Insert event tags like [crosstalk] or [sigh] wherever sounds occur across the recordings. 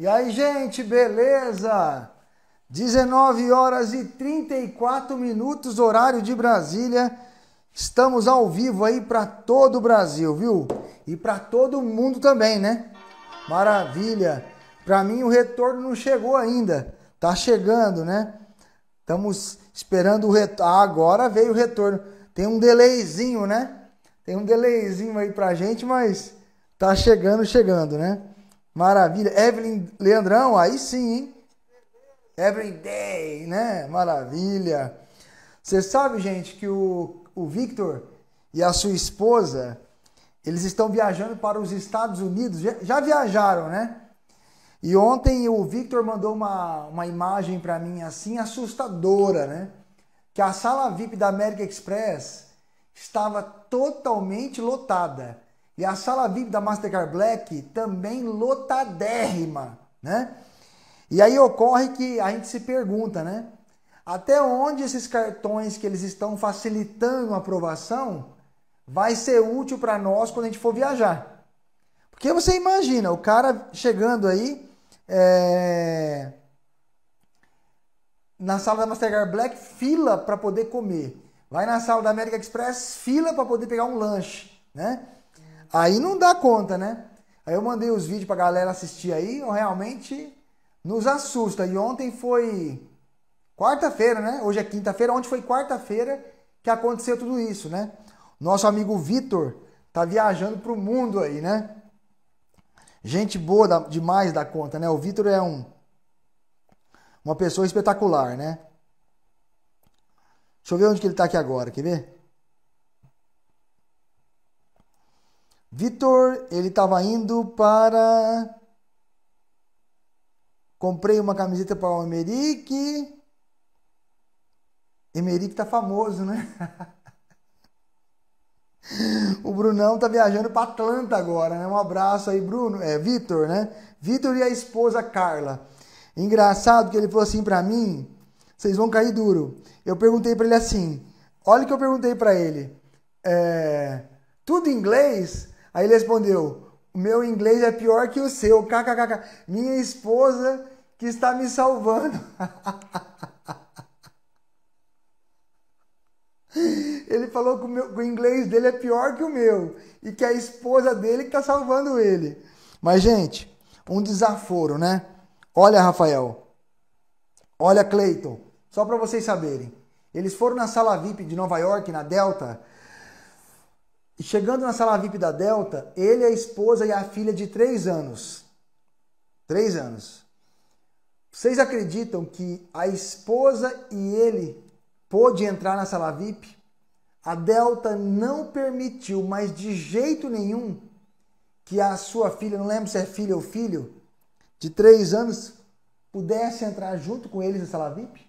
E aí, gente, beleza? 19 horas e 34 minutos, horário de Brasília. Estamos ao vivo aí para todo o Brasil, viu? E para todo mundo também, né? Maravilha. Para mim o retorno não chegou ainda. Tá chegando, né? Estamos esperando o retorno. Ah, agora veio o retorno. Tem um delayzinho, né? Tem um delayzinho aí pra gente, mas tá chegando, chegando, né? Maravilha. Evelyn Leandrão, aí sim, hein? Every day, né? Maravilha. Você sabe, gente, que o, o Victor e a sua esposa, eles estão viajando para os Estados Unidos. Já, já viajaram, né? E ontem o Victor mandou uma, uma imagem para mim assim assustadora, né? Que a sala VIP da American Express estava totalmente lotada. E a sala VIP da Mastercard Black também lotadérrima, né? E aí ocorre que a gente se pergunta, né? Até onde esses cartões que eles estão facilitando a aprovação vai ser útil para nós quando a gente for viajar? Porque você imagina, o cara chegando aí é... na sala da Mastercard Black, fila para poder comer. Vai na sala da América Express, fila para poder pegar um lanche, né? Aí não dá conta, né? Aí eu mandei os vídeos pra galera assistir aí, realmente nos assusta. E ontem foi quarta-feira, né? Hoje é quinta-feira, ontem foi quarta-feira que aconteceu tudo isso, né? Nosso amigo Vitor tá viajando pro mundo aí, né? Gente boa da, demais da conta, né? O Vitor é um uma pessoa espetacular, né? Deixa eu ver onde que ele tá aqui agora, quer ver? Vitor, ele estava indo para. Comprei uma camiseta para o Emerick. Emerick tá famoso, né? [laughs] o Brunão tá viajando para Atlanta agora, né? Um abraço aí, Bruno. É, Vitor, né? Vitor e a esposa Carla. Engraçado que ele falou assim para mim, vocês vão cair duro. Eu perguntei para ele assim, olha o que eu perguntei para ele. É, tudo em inglês? Aí ele respondeu: O meu inglês é pior que o seu, kkkk. Minha esposa que está me salvando. [laughs] ele falou que o, meu, que o, inglês dele é pior que o meu e que a esposa dele está salvando ele. Mas, gente, um desaforo, né? Olha, Rafael. Olha, Clayton. Só para vocês saberem. Eles foram na sala VIP de Nova York, na Delta, e chegando na sala VIP da Delta, ele, a esposa e a filha de três anos. Três anos. Vocês acreditam que a esposa e ele pôde entrar na sala VIP? A Delta não permitiu, mas de jeito nenhum, que a sua filha, não lembro se é filha ou filho, de três anos, pudesse entrar junto com eles na sala VIP?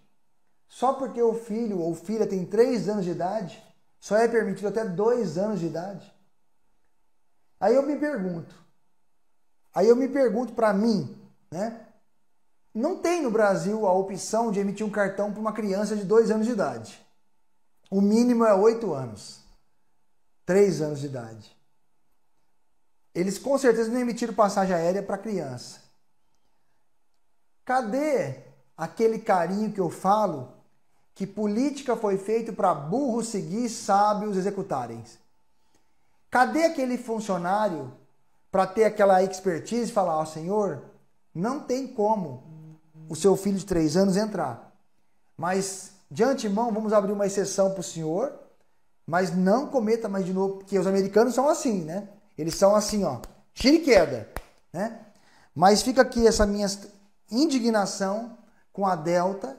Só porque o filho ou filha tem três anos de idade? Só é permitido até dois anos de idade. Aí eu me pergunto, aí eu me pergunto para mim, né? Não tem no Brasil a opção de emitir um cartão para uma criança de dois anos de idade. O mínimo é oito anos, três anos de idade. Eles com certeza não emitiram passagem aérea para criança. Cadê aquele carinho que eu falo que política foi feita para burros seguir, sábios executarem. Cadê aquele funcionário para ter aquela expertise e falar, ó oh, senhor, não tem como o seu filho de três anos entrar. Mas de antemão vamos abrir uma exceção para o senhor, mas não cometa mais de novo, porque os americanos são assim, né? Eles são assim, ó, tira e queda, né? Mas fica aqui essa minha indignação com a Delta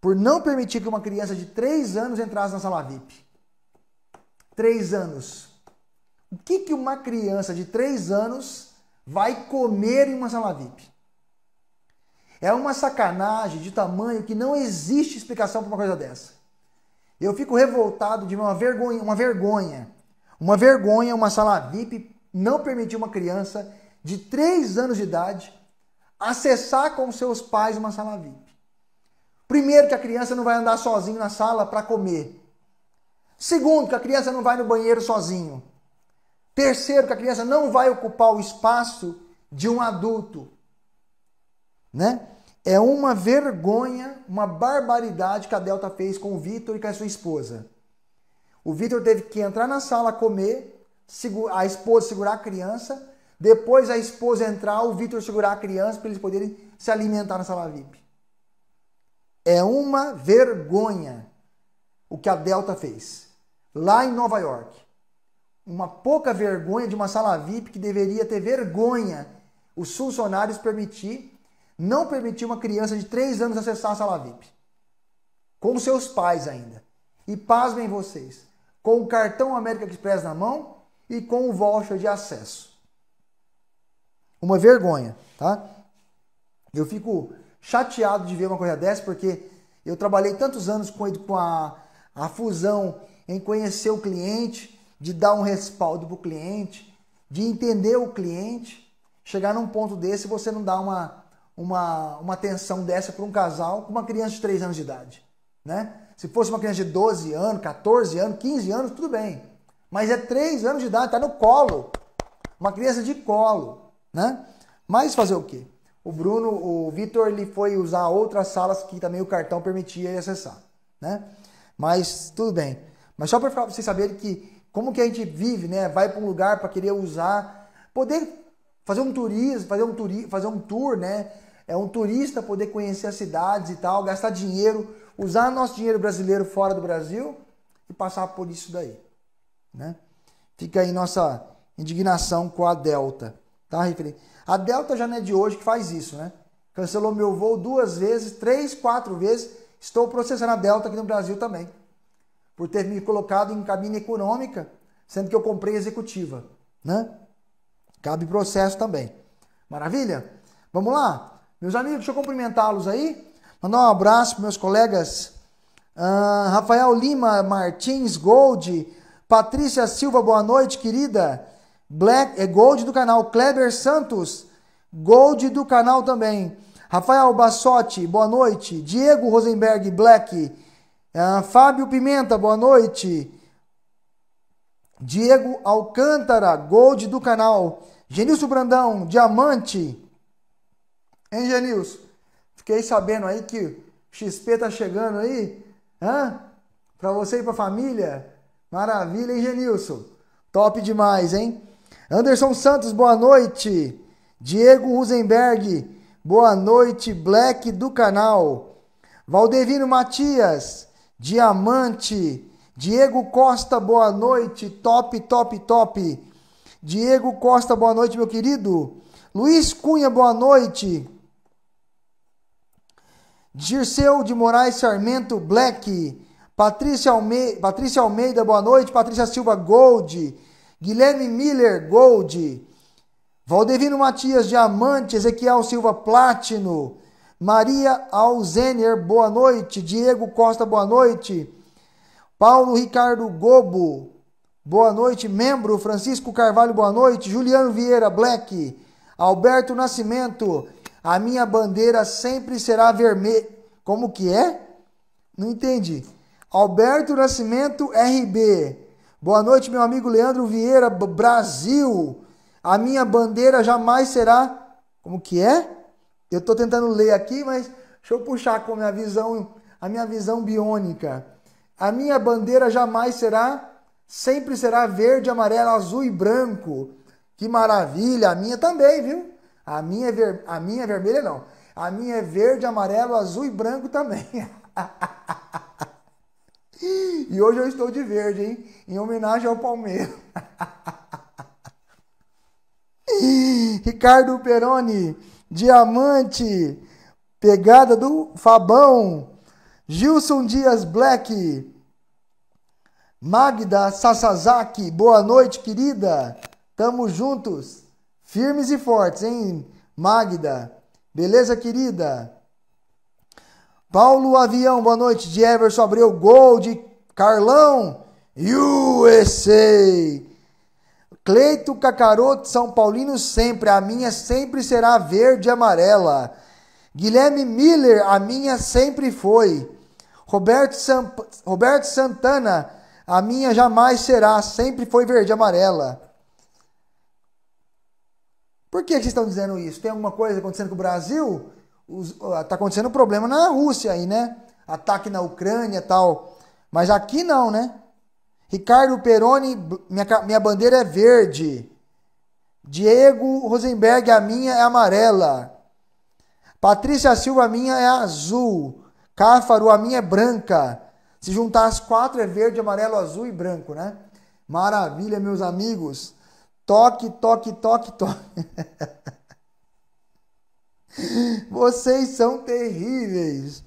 por não permitir que uma criança de 3 anos entrasse na sala VIP. 3 anos. O que, que uma criança de 3 anos vai comer em uma sala VIP? É uma sacanagem de tamanho que não existe explicação para uma coisa dessa. Eu fico revoltado de uma vergonha, uma vergonha. Uma vergonha uma sala VIP não permitir uma criança de 3 anos de idade acessar com seus pais uma sala VIP. Primeiro, que a criança não vai andar sozinho na sala para comer. Segundo, que a criança não vai no banheiro sozinho. Terceiro, que a criança não vai ocupar o espaço de um adulto. Né? É uma vergonha, uma barbaridade que a Delta fez com o Vitor e com a sua esposa. O Vitor teve que entrar na sala comer, a esposa segurar a criança, depois a esposa entrar, o Vitor segurar a criança para eles poderem se alimentar na sala VIP. É uma vergonha o que a Delta fez lá em Nova York. Uma pouca vergonha de uma sala VIP que deveria ter vergonha os funcionários permitir, não permitir uma criança de 3 anos acessar a sala VIP. Com seus pais ainda. E pasmem vocês, com o cartão América Express na mão e com o voucher de acesso. Uma vergonha, tá? Eu fico chateado de ver uma coisa dessa, porque eu trabalhei tantos anos com, com a, a fusão em conhecer o cliente, de dar um respaldo para o cliente, de entender o cliente. Chegar num ponto desse, você não dá uma, uma, uma atenção dessa para um casal com uma criança de 3 anos de idade. Né? Se fosse uma criança de 12 anos, 14 anos, 15 anos, tudo bem. Mas é 3 anos de idade, está no colo. Uma criança de colo. Né? Mas fazer o quê? O Bruno, o Vitor, ele foi usar outras salas que também o cartão permitia ele acessar, né? Mas tudo bem. Mas só para vocês saberem que como que a gente vive, né? Vai para um lugar para querer usar, poder fazer um turismo, fazer um turi, fazer um tour, né? É um turista poder conhecer as cidades e tal, gastar dinheiro, usar nosso dinheiro brasileiro fora do Brasil e passar por isso daí, né? Fica aí nossa indignação com a Delta, tá? Referente a Delta já não é de hoje que faz isso, né? Cancelou meu voo duas vezes, três, quatro vezes. Estou processando a Delta aqui no Brasil também, por ter me colocado em cabine econômica, sendo que eu comprei executiva, né? Cabe processo também. Maravilha? Vamos lá? Meus amigos, deixa eu cumprimentá-los aí. Mandar um abraço para meus colegas uh, Rafael Lima Martins Gold, Patrícia Silva, boa noite, querida. Black, é Gold do canal. Kleber Santos, Gold do canal também. Rafael Bassotti, boa noite. Diego Rosenberg Black. Uh, Fábio Pimenta, boa noite. Diego Alcântara, Gold do canal. Genilson Brandão, Diamante. Hein, Genilson? Fiquei sabendo aí que XP tá chegando aí. Hã? Pra você e pra família. Maravilha, hein, Genilson? Top demais, hein? Anderson Santos, boa noite. Diego Rosenberg, boa noite. Black do canal. Valdevino Matias, Diamante. Diego Costa, boa noite. Top, top, top. Diego Costa, boa noite, meu querido. Luiz Cunha, boa noite. Dirceu de Moraes Sarmento Black. Patrícia, Alme... Patrícia Almeida, boa noite. Patrícia Silva Gold. Guilherme Miller Gold, Valdevino Matias Diamante, Ezequiel Silva Platino, Maria Alzener, boa noite, Diego Costa, boa noite, Paulo Ricardo Gobo, boa noite, membro, Francisco Carvalho, boa noite, Juliano Vieira Black, Alberto Nascimento, a minha bandeira sempre será vermelha. Como que é? Não entendi. Alberto Nascimento RB. Boa noite, meu amigo Leandro Vieira, Brasil. A minha bandeira jamais será. Como que é? Eu estou tentando ler aqui, mas deixa eu puxar com a minha visão, a minha visão biônica. A minha bandeira jamais será, sempre será verde, amarelo, azul e branco. Que maravilha! A minha também, viu? A minha é, ver... a minha é vermelha, não. A minha é verde, amarelo, azul e branco também. [laughs] [gasps] E hoje eu estou de verde, hein? Em homenagem ao Palmeiras. [laughs] Ricardo Peroni, diamante, pegada do Fabão. Gilson Dias Black. Magda Sasazaki, boa noite, querida. Tamo juntos. Firmes e fortes, hein, Magda? Beleza, querida? Paulo Avião, boa noite. De Everson Abreu, gol de Carlão. USA. Cleito Cacaroto, São Paulino sempre. A minha sempre será verde e amarela. Guilherme Miller, a minha sempre foi. Roberto, Roberto Santana, a minha jamais será, sempre foi verde e amarela. Por que vocês estão dizendo isso? Tem alguma coisa acontecendo com o Brasil? Está acontecendo um problema na Rússia aí, né? Ataque na Ucrânia e tal. Mas aqui não, né? Ricardo Peroni, minha, minha bandeira é verde. Diego Rosenberg, a minha é amarela. Patrícia Silva, a minha é azul. Cáfaro, a minha é branca. Se juntar as quatro é verde, amarelo, azul e branco, né? Maravilha, meus amigos. Toque, toque, toque, toque. [laughs] Vocês são terríveis.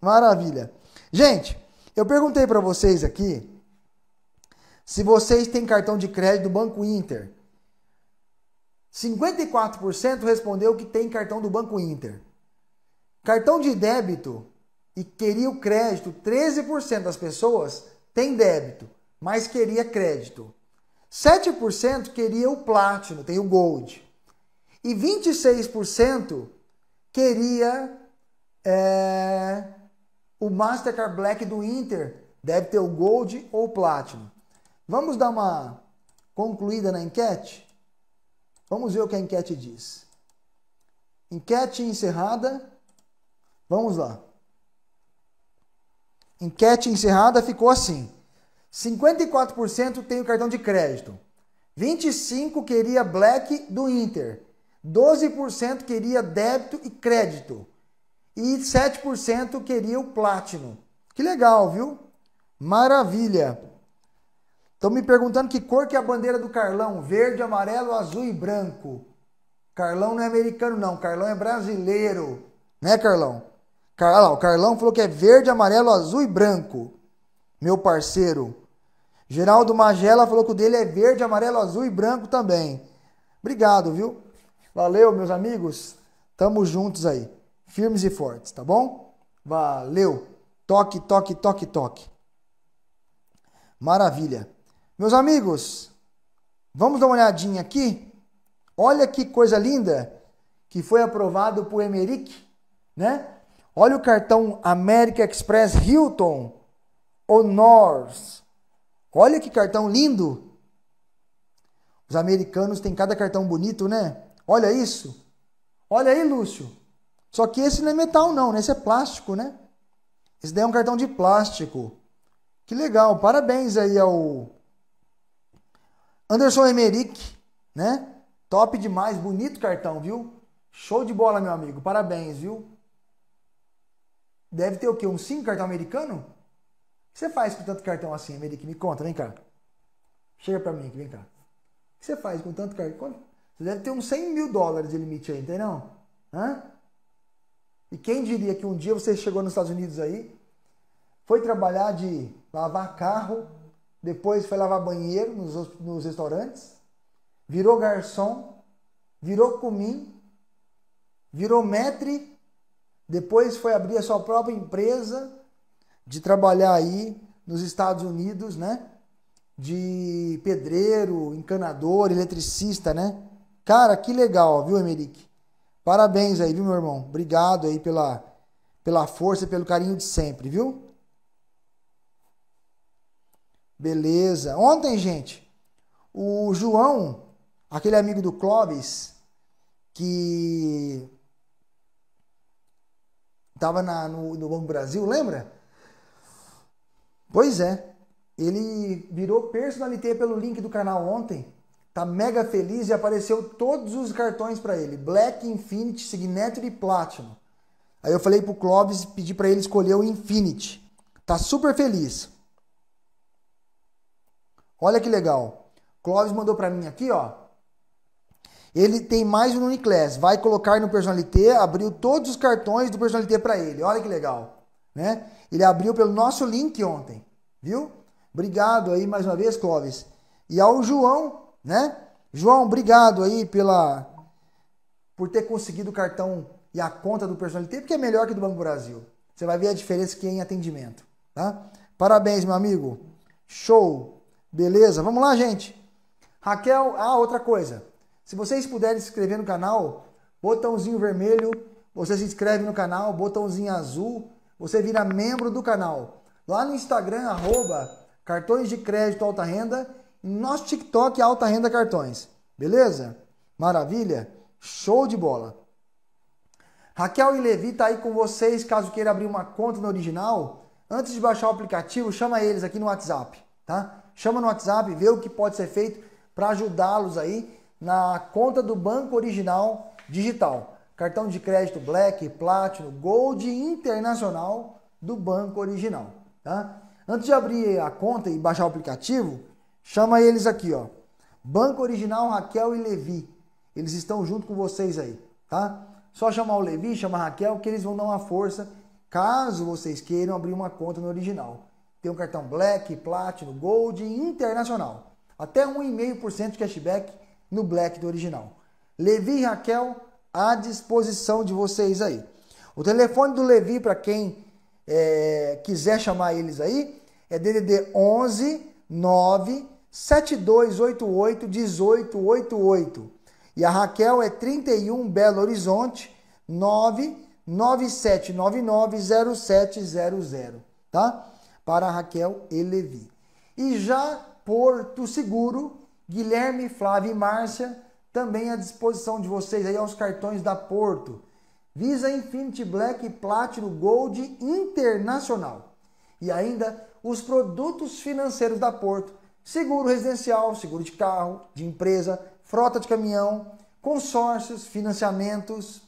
Maravilha. Gente, eu perguntei para vocês aqui se vocês têm cartão de crédito do Banco Inter. 54% respondeu que tem cartão do Banco Inter. Cartão de débito e queria o crédito, 13% das pessoas tem débito, mas queria crédito. 7% queria o Platinum, tem o Gold. E 26% queria é, o Mastercard Black do Inter. Deve ter o Gold ou o Platinum. Vamos dar uma concluída na enquete? Vamos ver o que a enquete diz. Enquete encerrada. Vamos lá. Enquete encerrada ficou assim: 54% tem o cartão de crédito, 25% queria Black do Inter, 12% queria débito e crédito. E 7% queria o platino. Que legal, viu? Maravilha! Estão me perguntando que cor que é a bandeira do Carlão. Verde, amarelo, azul e branco. Carlão não é americano, não. Carlão é brasileiro. Né, Carlão? Car... Ah o Carlão falou que é verde, amarelo, azul e branco. Meu parceiro. Geraldo Magela falou que o dele é verde, amarelo, azul e branco também. Obrigado, viu? Valeu, meus amigos. Tamo juntos aí. Firmes e fortes, tá bom? Valeu. Toque, toque, toque, toque. Maravilha. Meus amigos, vamos dar uma olhadinha aqui? Olha que coisa linda que foi aprovado por Emerick, né? Olha o cartão American Express Hilton Honors. Olha que cartão lindo. Os americanos têm cada cartão bonito, né? Olha isso. Olha aí, Lúcio. Só que esse não é metal, não, né? Esse é plástico, né? Esse daí é um cartão de plástico. Que legal. Parabéns aí ao Anderson Emerick, né? Top demais, bonito cartão, viu? Show de bola, meu amigo. Parabéns, viu? Deve ter o quê? Um 5 cartão americano? O que você faz com tanto cartão assim, Emerick? Me conta, vem cá. Chega pra mim aqui, vem cá. O que você faz com tanto cartão? Você deve ter uns 100 mil dólares de limite aí, não tem não? Hã? E quem diria que um dia você chegou nos Estados Unidos aí, foi trabalhar de lavar carro, depois foi lavar banheiro nos, nos restaurantes, virou garçom, virou comim, virou metre, depois foi abrir a sua própria empresa de trabalhar aí nos Estados Unidos, né? De pedreiro, encanador, eletricista, né? Cara, que legal, viu, Emerick? Parabéns aí, viu, meu irmão? Obrigado aí pela, pela força e pelo carinho de sempre, viu? Beleza. Ontem, gente, o João, aquele amigo do Clóvis, que tava no, no Banco Brasil, lembra? Pois é. Ele virou personalité pelo link do canal ontem tá mega feliz e apareceu todos os cartões para ele, Black, Infinity, Signature e Platinum. Aí eu falei pro Clóvis e pedi para ele escolher o Infinity. Tá super feliz. Olha que legal. Clóvis mandou para mim aqui, ó. Ele tem mais um Uniclass, vai colocar no Personalité, abriu todos os cartões do Personalité para ele. Olha que legal, né? Ele abriu pelo nosso link ontem, viu? Obrigado aí mais uma vez, Clóvis. E ao João, né? João, obrigado aí pela por ter conseguido o cartão e a conta do Personal Personalité, porque é melhor que do Banco Brasil. Você vai ver a diferença que é em atendimento, tá? Parabéns, meu amigo. Show. Beleza? Vamos lá, gente. Raquel, ah, outra coisa. Se vocês puderem se inscrever no canal, botãozinho vermelho, você se inscreve no canal, botãozinho azul, você vira membro do canal. Lá no Instagram, arroba cartões de crédito alta renda, nosso TikTok é Alta Renda Cartões. Beleza? Maravilha? Show de bola! Raquel e Levi tá aí com vocês caso queira abrir uma conta no original. Antes de baixar o aplicativo, chama eles aqui no WhatsApp, tá? Chama no WhatsApp, vê o que pode ser feito para ajudá-los aí na conta do Banco Original Digital. Cartão de crédito Black, Platinum, Gold Internacional do Banco Original, tá? Antes de abrir a conta e baixar o aplicativo, Chama eles aqui, ó. Banco Original Raquel e Levi. Eles estão junto com vocês aí, tá? Só chamar o Levi, chamar a Raquel, que eles vão dar uma força caso vocês queiram abrir uma conta no original. Tem um cartão Black, Platinum, Gold e Internacional. Até 1,5% de cashback no Black do original. Levi e Raquel à disposição de vocês aí. O telefone do Levi para quem é, quiser chamar eles aí é DDD 11 9 7288 1888. E a Raquel é 31 Belo Horizonte 997990700, tá? Para Raquel e Levi. E já Porto Seguro, Guilherme, Flávia e Márcia, também à disposição de vocês aí aos cartões da Porto. Visa Infinity Black Platinum Gold Internacional. E ainda os produtos financeiros da Porto seguro residencial, seguro de carro, de empresa, frota de caminhão, consórcios, financiamentos.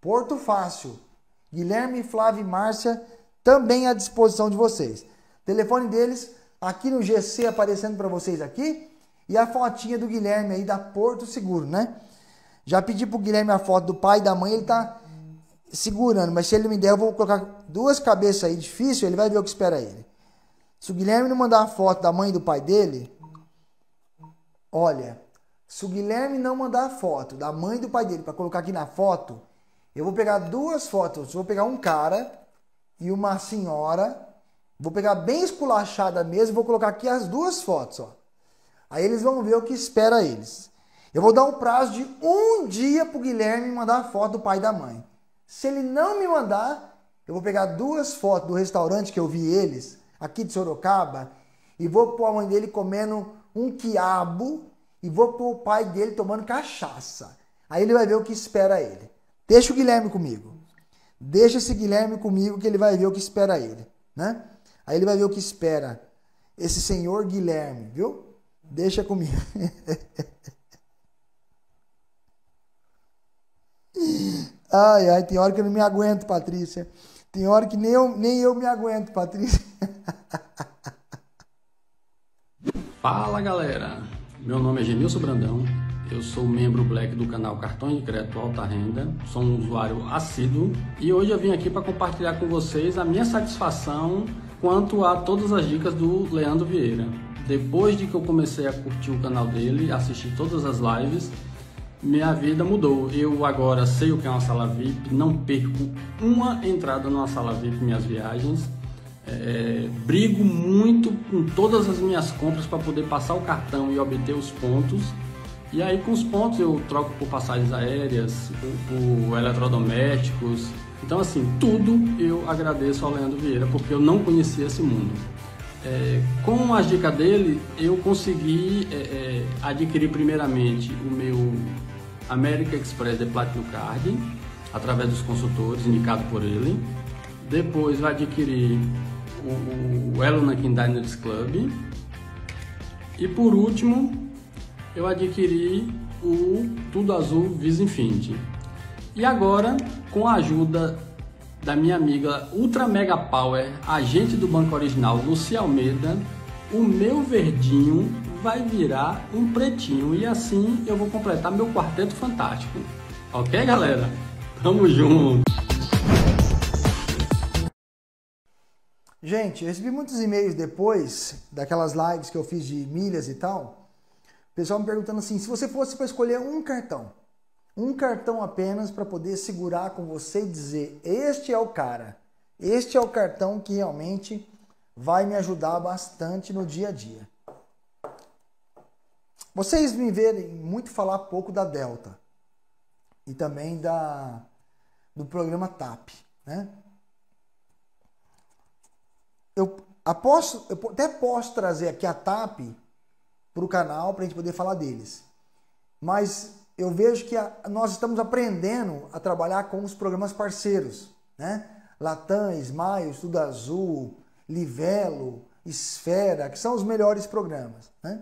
Porto Fácil. Guilherme, Flávio e Márcia também à disposição de vocês. Telefone deles aqui no GC aparecendo para vocês aqui e a fotinha do Guilherme aí da Porto Seguro, né? Já pedi pro Guilherme a foto do pai e da mãe, ele tá segurando, mas se ele me der, eu vou colocar duas cabeças aí difícil, ele vai ver o que espera ele. Se o Guilherme não mandar a foto da mãe e do pai dele, olha, se o Guilherme não mandar a foto da mãe e do pai dele para colocar aqui na foto, eu vou pegar duas fotos, vou pegar um cara e uma senhora, vou pegar bem esculachada mesmo, vou colocar aqui as duas fotos, ó. Aí eles vão ver o que espera eles. Eu vou dar um prazo de um dia o Guilherme mandar a foto do pai e da mãe. Se ele não me mandar, eu vou pegar duas fotos do restaurante que eu vi eles aqui de Sorocaba, e vou pôr a mãe dele comendo um quiabo e vou pôr o pai dele tomando cachaça. Aí ele vai ver o que espera ele. Deixa o Guilherme comigo. Deixa esse Guilherme comigo que ele vai ver o que espera ele, né? Aí ele vai ver o que espera esse senhor Guilherme, viu? Deixa comigo. [laughs] ai, ai, tem hora que eu não me aguento, Patrícia. Tem hora que nem eu, nem eu me aguento, Patrícia. [laughs] Fala galera, meu nome é Genilson Brandão, eu sou membro Black do canal Cartões de Crédito Alta Renda, sou um usuário assíduo e hoje eu vim aqui para compartilhar com vocês a minha satisfação quanto a todas as dicas do Leandro Vieira. Depois de que eu comecei a curtir o canal dele, assistir todas as lives, minha vida mudou. Eu agora sei o que é uma sala VIP, não perco uma entrada numa sala VIP minhas viagens. É, brigo muito com todas as minhas compras para poder passar o cartão e obter os pontos. E aí com os pontos eu troco por passagens aéreas, por, por eletrodomésticos. Então assim, tudo eu agradeço ao Leandro Vieira, porque eu não conhecia esse mundo. É, com as dicas dele, eu consegui é, é adquirir primeiramente o meu América Express de Platinum Card, através dos consultores, indicado por ele. Depois vai adquirir o, o Elona Diners Club. E por último, eu adquiri o Tudo Azul Visa Infinity. E agora, com a ajuda da minha amiga Ultra Mega Power, agente do Banco Original, Lucia Almeida, o meu verdinho vai virar um pretinho e assim eu vou completar meu quarteto fantástico. Ok, galera? Tamo junto! Gente, eu recebi muitos e-mails depois daquelas lives que eu fiz de milhas e tal. pessoal me perguntando assim: se você fosse para escolher um cartão, um cartão apenas para poder segurar com você e dizer: este é o cara, este é o cartão que realmente vai me ajudar bastante no dia a dia. Vocês me verem muito falar pouco da Delta e também da do programa TAP, né? Eu aposto, eu até posso trazer aqui a TAP para o canal para a gente poder falar deles. Mas eu vejo que a, nós estamos aprendendo a trabalhar com os programas parceiros, né? Latam, Smile, Estudo Azul, Livelo, Esfera, que são os melhores programas, né?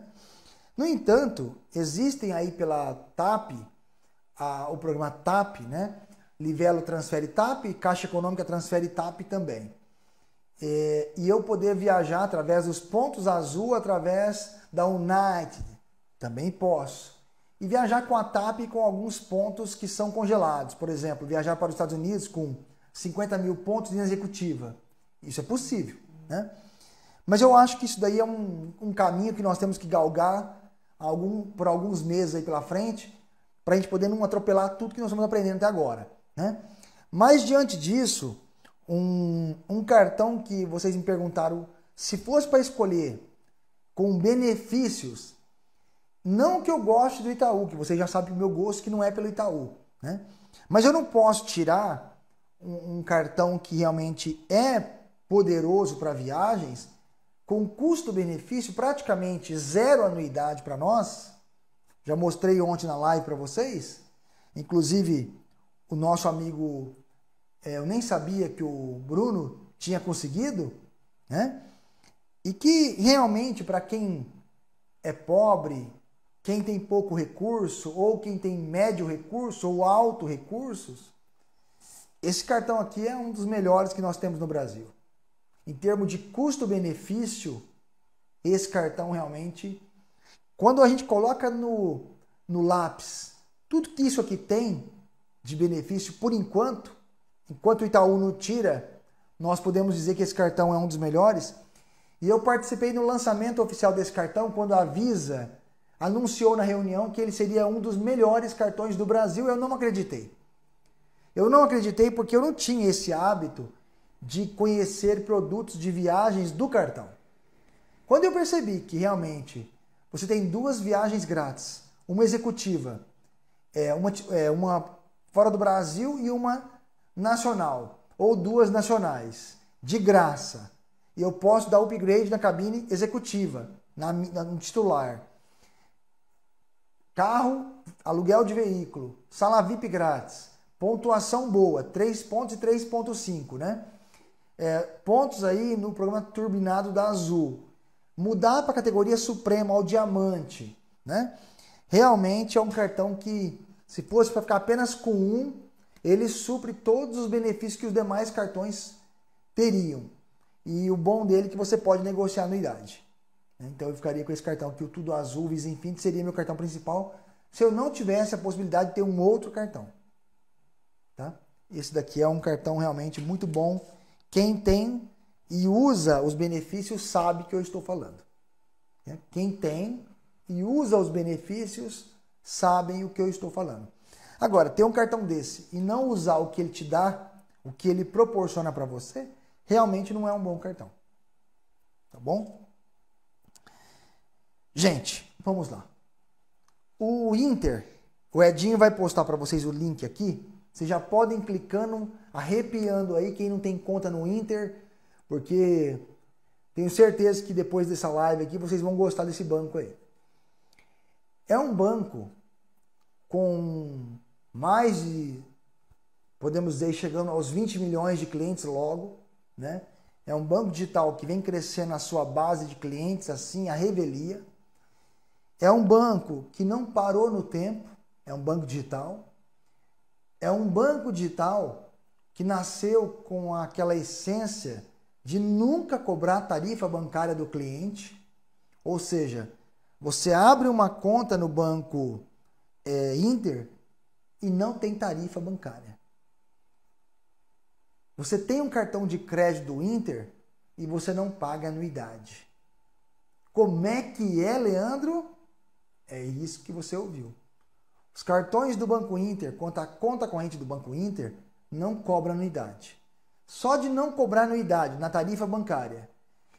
No entanto, existem aí pela TAP, a, o programa TAP, né? Livelo transfere TAP, Caixa Econômica transfere TAP também. É, e eu poder viajar através dos pontos azul, através da United, também posso. E viajar com a TAP com alguns pontos que são congelados. Por exemplo, viajar para os Estados Unidos com 50 mil pontos em executiva. Isso é possível, né? Mas eu acho que isso daí é um, um caminho que nós temos que galgar algum, por alguns meses aí pela frente, para a gente poder não atropelar tudo que nós estamos aprendendo até agora. Né? Mas diante disso, um, um cartão que vocês me perguntaram se fosse para escolher com benefícios, não que eu goste do Itaú, que vocês já sabem o meu gosto que não é pelo Itaú, né? Mas eu não posso tirar um, um cartão que realmente é poderoso para viagens com custo-benefício praticamente zero anuidade para nós. Já mostrei ontem na live para vocês. Inclusive, o nosso amigo, é, eu nem sabia que o Bruno tinha conseguido, né? E que realmente para quem é pobre, quem tem pouco recurso, ou quem tem médio recurso, ou alto recursos, esse cartão aqui é um dos melhores que nós temos no Brasil em termos de custo-benefício, esse cartão realmente. Quando a gente coloca no, no lápis tudo que isso aqui tem de benefício por enquanto, enquanto o Itaú não tira, nós podemos dizer que esse cartão é um dos melhores. E eu participei no lançamento oficial desse cartão quando a Visa anunciou na reunião que ele seria um dos melhores cartões do Brasil. Eu não acreditei. Eu não acreditei porque eu não tinha esse hábito de conhecer produtos de viagens do cartão. Quando eu percebi que realmente você tem duas viagens grátis, uma executiva, é, uma, é, uma fora do Brasil e uma nacional, ou duas nacionais, de graça, e eu posso dar upgrade na cabine executiva, na, na, no titular. Carro, aluguel de veículo, sala VIP grátis, pontuação boa, 3 pontos e 3.5, né? é, pontos aí no programa turbinado da Azul. Mudar para a categoria Suprema, ao Diamante, né? Realmente é um cartão que, se fosse para ficar apenas com um, ele supre todos os benefícios que os demais cartões teriam. E o bom dele é que você pode negociar anuidade. Né? Então eu ficaria com esse cartão que o Tudo Azul, Visa Infinity seria meu cartão principal, se eu não tivesse a possibilidade de ter um outro cartão. Tá? Esse daqui é um cartão realmente muito bom quem tem e usa os benefícios sabe que eu estou falando. Né? Quem tem e usa os benefícios sabem o que eu estou falando. Agora, ter um cartão desse e não usar o que ele te dá, o que ele proporciona para você, realmente não é um bom cartão. Tá bom? Gente, vamos lá. O Inter, o Edinho vai postar para vocês o link aqui vocês já podem clicando, arrepiando aí quem não tem conta no Inter, porque tenho certeza que depois dessa live aqui vocês vão gostar desse banco aí. É um banco com mais de, podemos dizer, chegando aos 20 milhões de clientes logo, né? É um banco digital que vem crescendo a sua base de clientes assim, a revelia. É um banco que não parou no tempo, é um banco digital é um banco digital que nasceu com aquela essência de nunca cobrar tarifa bancária do cliente, ou seja, você abre uma conta no banco é, Inter e não tem tarifa bancária. Você tem um cartão de crédito do Inter e você não paga anuidade. Como é que é, Leandro? É isso que você ouviu. Os cartões do Banco Inter quanto conta corrente do Banco Inter não cobram anuidade. Só de não cobrar anuidade na tarifa bancária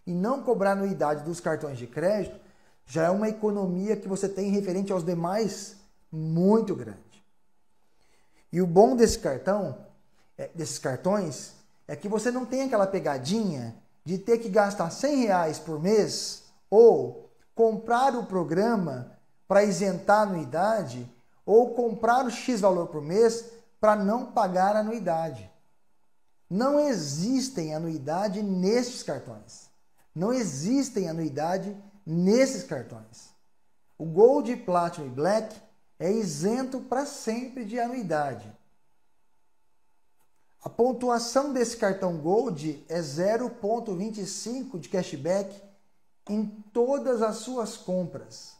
e não cobrar anuidade dos cartões de crédito já é uma economia que você tem referente aos demais muito grande. E o bom desse cartão, é, desses cartões, é que você não tem aquela pegadinha de ter que gastar 100 reais por mês ou comprar o programa para isentar a anuidade ou comprar o X valor por mês para não pagar anuidade. Não existem anuidade nesses cartões. Não existem anuidade nesses cartões. O Gold, Platinum e Black é isento para sempre de anuidade. A pontuação desse cartão Gold é 0.25 de cashback em todas as suas compras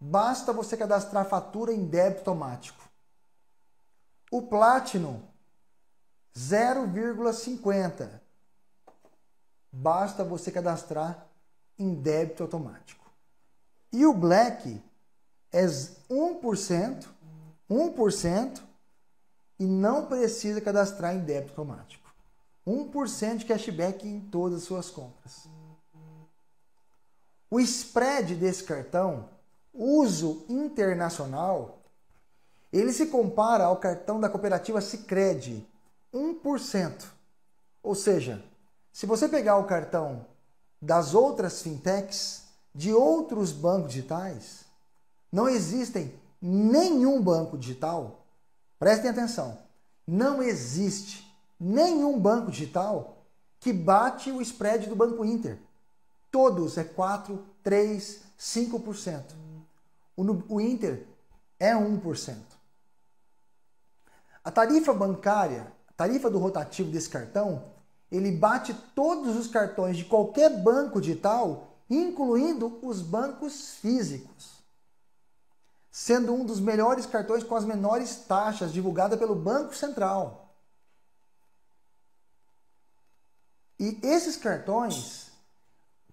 basta você cadastrar a fatura em débito automático. O Platinum, 0,50. Basta você cadastrar em débito automático. E o Black é 1%, 1% e não precisa cadastrar em débito automático. 1% de cashback em todas as suas compras. O spread desse cartão uso internacional, ele se compara ao cartão da cooperativa Sicredi, 1%. Ou seja, se você pegar o cartão das outras fintechs, de outros bancos digitais, não existem nenhum banco digital, prestem atenção, não existe nenhum banco digital que bate o spread do Banco Inter. Todos é 4, 3, 5%. O, Inter é 1%. A tarifa bancária, a tarifa do rotativo desse cartão, ele bate todos os cartões de qualquer banco digital, incluindo os bancos físicos. Sendo um dos melhores cartões com as menores taxas divulgada pelo Banco Central. E esses cartões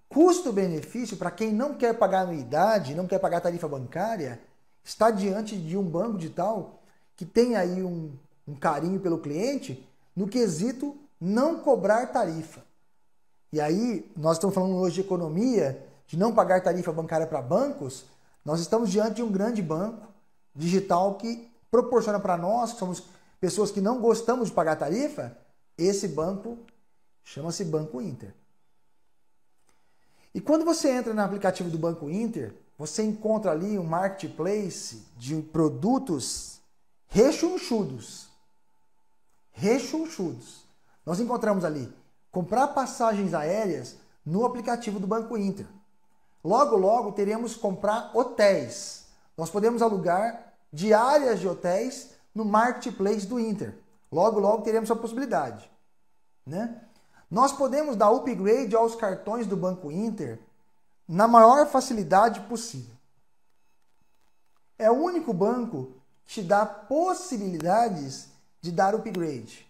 Custo-benefício para quem não quer pagar anuidade, não quer pagar tarifa bancária, está diante de um banco digital que tem aí um, um carinho pelo cliente no quesito não cobrar tarifa. E aí, nós estamos falando hoje de economia, de não pagar tarifa bancária para bancos, nós estamos diante de um grande banco digital que proporciona para nós, que somos pessoas que não gostamos de pagar tarifa, esse banco chama-se Banco Inter. E quando você entra no aplicativo do Banco Inter, você encontra ali um marketplace de produtos rechonchudos. Rechonchudos. Nós encontramos ali comprar passagens aéreas no aplicativo do Banco Inter. Logo, logo teremos comprar hotéis. Nós podemos alugar diárias de hotéis no marketplace do Inter. Logo, logo teremos a possibilidade. Né? Nós podemos dar upgrade aos cartões do Banco Inter na maior facilidade possível. É o único banco que te dá possibilidades de dar upgrade.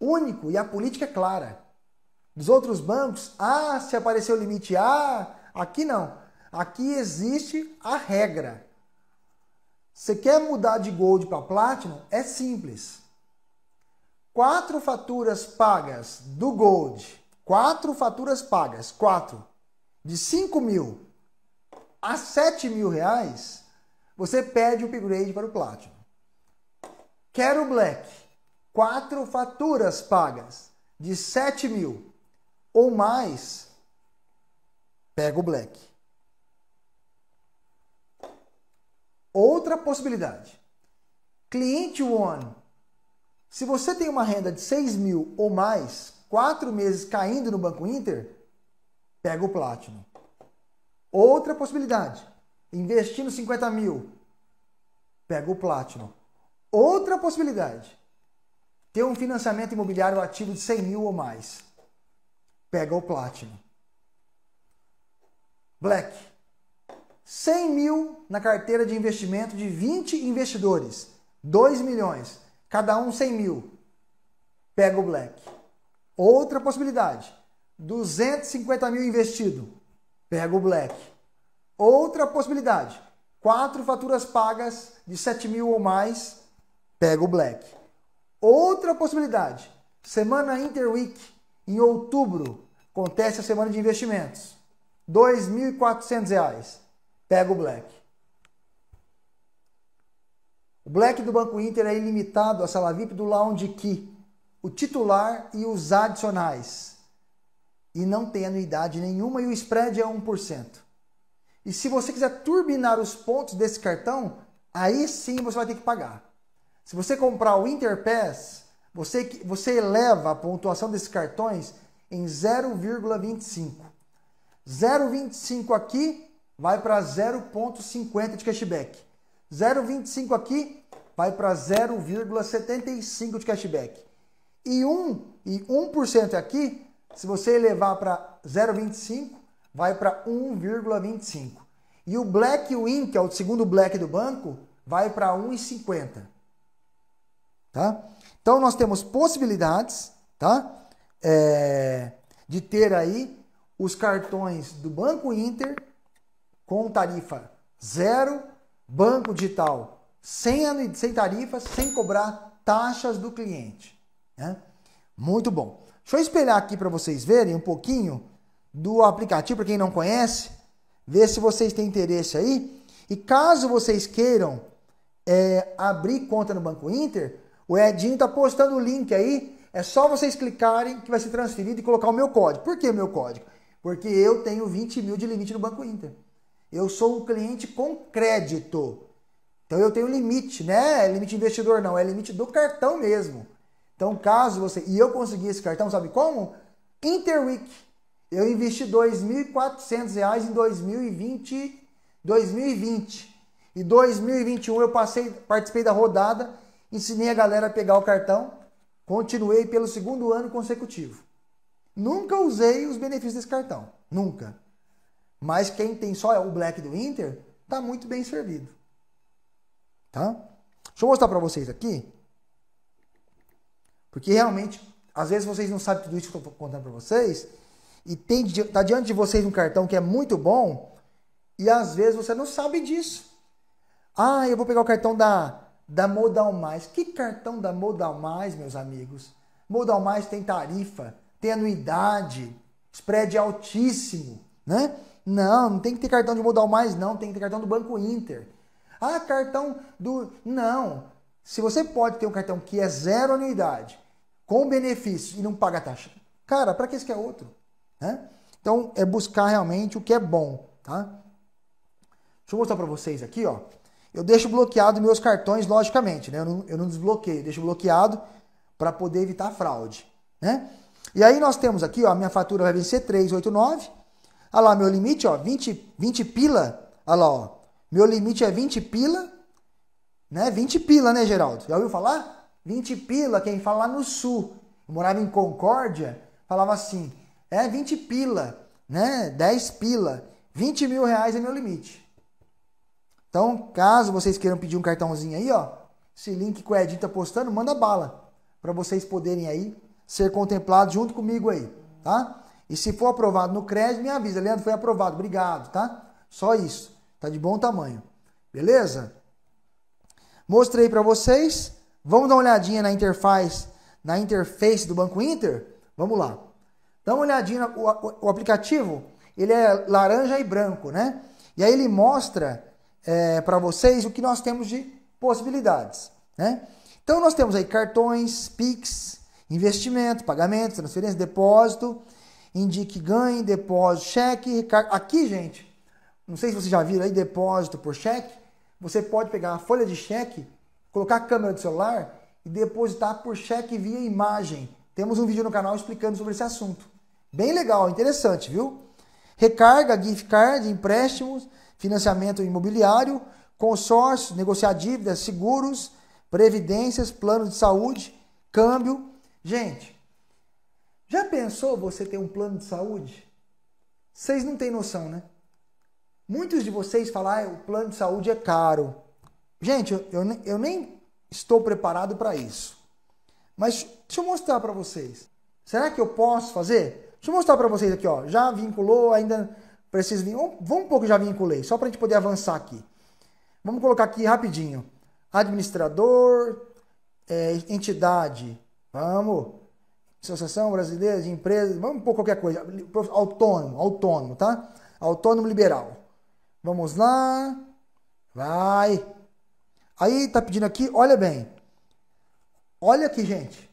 Único e a política é clara. Dos outros bancos, ah, se apareceu o limite ah, aqui não. Aqui existe a regra. Você quer mudar de gold para platinum? É simples quatro faturas pagas do Gold, quatro faturas pagas, quatro, de 5 mil a 7 mil reais, você pede o upgrade para o Platinum. Quero o Black, quatro faturas pagas de 7 mil ou mais, pega o Black. Outra possibilidade. Cliente One se você tem uma renda de 6 mil ou mais, quatro meses caindo no Banco Inter, pega o Platinum. Outra possibilidade, investindo 50 mil, pega o Platinum. Outra possibilidade, ter um financiamento imobiliário ativo de 100 mil ou mais, pega o Platinum. Black, 100 mil na carteira de investimento de 20 investidores, 2 milhões Cada um 100 mil. Pega o black. Outra possibilidade. 250 mil investido. Pega o black. Outra possibilidade. Quatro faturas pagas de 7 mil ou mais. Pega o black. Outra possibilidade. Semana Interweek. Em outubro acontece a semana de investimentos. R$ 2.400. Pega o black. O black do Banco Inter é ilimitado, a sala VIP do lounge key, o titular e os adicionais. E não tem anuidade nenhuma e o spread é 1%. E se você quiser turbinar os pontos desse cartão, aí sim você vai ter que pagar. Se você comprar o Interpass, você, você eleva a pontuação desses cartões em 0,25. 0,25 aqui vai para 0,50 de cashback. 0,25 aqui vai para 0,75 de cashback. E 1, e 1% aqui, se você elevar para 0,25, vai para 1,25. E o Black Win, que é o segundo Black do banco, vai para 1,50. Tá? Então nós temos possibilidades tá? É, de ter aí os cartões do Banco Inter com tarifa zero, Banco Digital sem, sem tarifas, sem cobrar taxas do cliente. Né? Muito bom. Deixa eu espelhar aqui para vocês verem um pouquinho do aplicativo, para quem não conhece, ver se vocês têm interesse aí. E caso vocês queiram é, abrir conta no Banco Inter, o Edinho está postando o link aí. É só vocês clicarem que vai ser transferido e colocar o meu código. Por que meu código? Porque eu tenho 20 mil de limite no Banco Inter. Eu sou um cliente com crédito. Então eu tenho limite, né? É limite investidor não, é limite do cartão mesmo. Então caso você... E eu consegui esse cartão, sabe como? Interweek. Eu investi R$ 2.400 em 2020, 2020. E 2021 eu passei, participei da rodada, ensinei a galera a pegar o cartão, continuei pelo segundo ano consecutivo. Nunca usei os benefícios desse cartão, nunca. Mas quem tem só o Black do Inter, está muito bem servido. Tá? Deixa eu mostrar para vocês aqui. Porque realmente, às vezes vocês não sabem tudo isso que eu estou contando para vocês. E tem, tá diante de vocês um cartão que é muito bom. E às vezes você não sabe disso. Ah, eu vou pegar o cartão da, da Modal Mais. Que cartão da Modal Mais, meus amigos? Modal Mais tem tarifa, tem anuidade, spread altíssimo, né? Não, não tem que ter cartão de Modal Mais, não. Tem que ter cartão do Banco Inter. Ah, cartão do. Não. Se você pode ter um cartão que é zero anuidade, com benefício e não paga taxa, cara, para que isso quer é outro? Né? Então, é buscar realmente o que é bom, tá? Deixa eu mostrar para vocês aqui, ó. Eu deixo bloqueado meus cartões, logicamente, né? Eu não, eu não desbloqueio, deixo bloqueado para poder evitar fraude, né? E aí nós temos aqui, ó, a minha fatura vai vencer 389. Olha lá, meu limite, ó, 20, 20 pila. Olha lá, ó. Meu limite é 20 pila, né? 20 pila, né, Geraldo? Já ouviu falar? 20 pila, quem fala lá no sul. Eu morava em Concórdia, falava assim, é 20 pila, né? 10 pila, 20 mil reais é meu limite. Então, caso vocês queiram pedir um cartãozinho aí, ó, esse link que o Edinho tá postando, manda bala para vocês poderem aí ser contemplados junto comigo aí, tá? E se for aprovado no crédito, me avisa, Leandro, foi aprovado, obrigado, tá? Só isso. Tá de bom tamanho. Beleza? Mostrei para vocês. Vamos dar uma olhadinha na interface, na interface do Banco Inter? Vamos lá. Dá uma olhadinha o, o, aplicativo, ele é laranja e branco, né? E aí ele mostra é, para vocês o que nós temos de possibilidades, né? Então nós temos aí cartões, Pix, investimento, pagamentos, transferência, depósito, indique ganho, depósito, cheque, aqui, gente, não sei se você já viu aí depósito por cheque. Você pode pegar a folha de cheque, colocar a câmera do celular e depositar por cheque via imagem. Temos um vídeo no canal explicando sobre esse assunto. Bem legal, interessante, viu? Recarga, gift card, empréstimos, financiamento imobiliário, consórcio, negociar dívidas, seguros, previdências, plano de saúde, câmbio. Gente, já pensou você ter um plano de saúde? Vocês não têm noção, né? Muitos de vocês falam, ah, o plano de saúde é caro. Gente, eu, eu, nem estou preparado para isso. Mas deixa eu mostrar para vocês. Será que eu posso fazer? Deixa eu mostrar para vocês aqui, ó. Já vinculou, ainda preciso vir. Vamos um pouco já vinculei, só para a gente poder avançar aqui. Vamos colocar aqui rapidinho. Administrador, é, entidade. Vamos. Associação Brasileira de Empresas, vamos pôr qualquer coisa. Autônomo, autônomo, tá? Autônomo liberal. Vamos lá. Vai. Aí tá pedindo aqui, olha bem. Olha aqui, gente.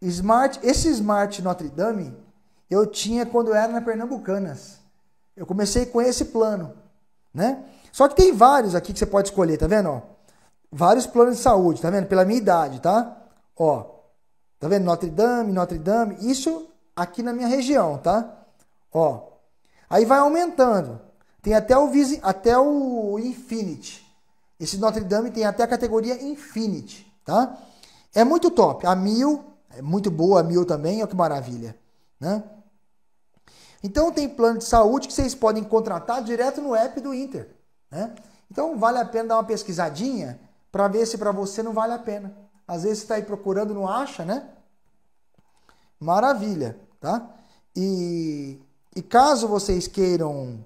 Smart, esse Smart Notre Dame eu tinha quando eu era na Pernambucanas. Eu comecei com esse plano, né? Só que tem vários aqui que você pode escolher, tá vendo, ó? Vários planos de saúde, tá vendo? Pela minha idade, tá? Ó. Tá vendo Notre Dame, Notre Dame, isso aqui na minha região, tá? Ó. Aí vai aumentando. Tem até o, Visi, até o Infinity. Esse Notre Dame tem até a categoria Infinity, tá? É muito top. A mil é muito boa, a mil também, olha que maravilha, né? Então tem plano de saúde que vocês podem contratar direto no app do Inter, né? Então vale a pena dar uma pesquisadinha para ver se para você não vale a pena. Às vezes você está aí procurando, não acha, né? Maravilha, tá? E, e caso vocês queiram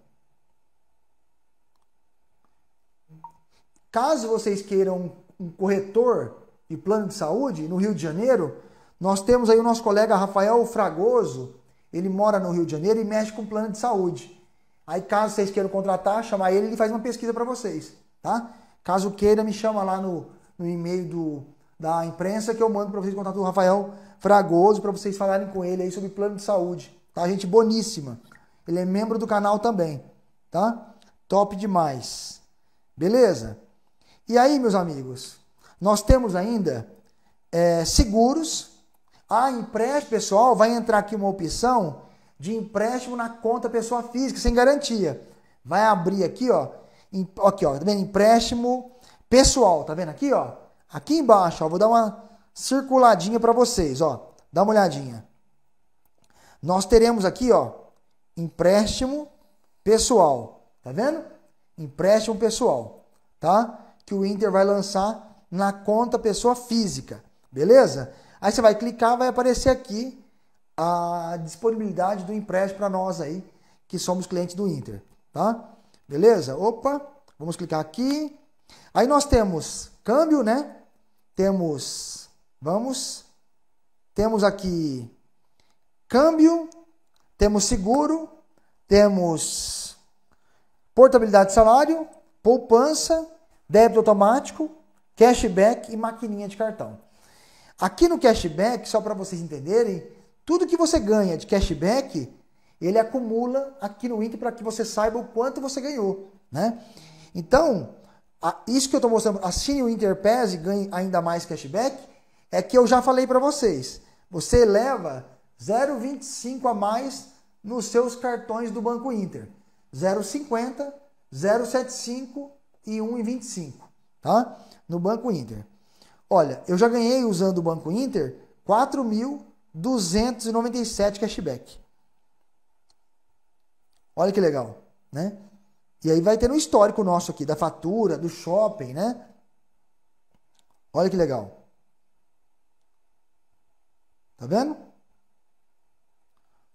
Caso vocês queiram um corretor e plano de saúde no Rio de Janeiro, nós temos aí o nosso colega Rafael Fragoso, ele mora no Rio de Janeiro e mexe com plano de saúde. Aí caso vocês queiram contratar, chamar ele, ele faz uma pesquisa para vocês, tá? Caso queira, me chama lá no, no e-mail do, da imprensa que eu mando para vocês contato do Rafael Fragoso para vocês falarem com ele aí sobre plano de saúde. Tá? Gente boníssima. Ele é membro do canal também, tá? Top demais. Beleza? E aí, meus amigos, nós temos ainda é, seguros. Ah, empréstimo, pessoal, vai entrar aqui uma opção de empréstimo na conta pessoa física, sem garantia. Vai abrir aqui, ó. Em, aqui, ó, tá vendo? Empréstimo pessoal, tá vendo aqui, ó? Aqui embaixo, ó, vou dar uma circuladinha para vocês, ó. Dá uma olhadinha. Nós teremos aqui, ó, empréstimo pessoal, tá vendo? Empréstimo pessoal, tá? que o Inter vai lançar na conta pessoa física, beleza? Aí você vai clicar, vai aparecer aqui a disponibilidade do empréstimo para nós aí, que somos clientes do Inter, tá? Beleza? Opa, vamos clicar aqui. Aí nós temos câmbio, né? Temos, vamos, temos aqui câmbio, temos seguro, temos portabilidade de salário, poupança, débito automático, cashback e maquininha de cartão. Aqui no cashback, só para vocês entenderem, tudo que você ganha de cashback, ele acumula aqui no Inter para que você saiba o quanto você ganhou, né? Então, a, isso que eu estou mostrando, assine o Inter Interpass e ganhe ainda mais cashback, é que eu já falei para vocês. Você leva 0,25 a mais nos seus cartões do Banco Inter. 0,50, 0,75 e 1,25, tá? No Banco Inter. Olha, eu já ganhei usando o Banco Inter 4.297 cashback. Olha que legal, né? E aí vai ter um histórico nosso aqui da fatura, do shopping, né? Olha que legal. Tá vendo?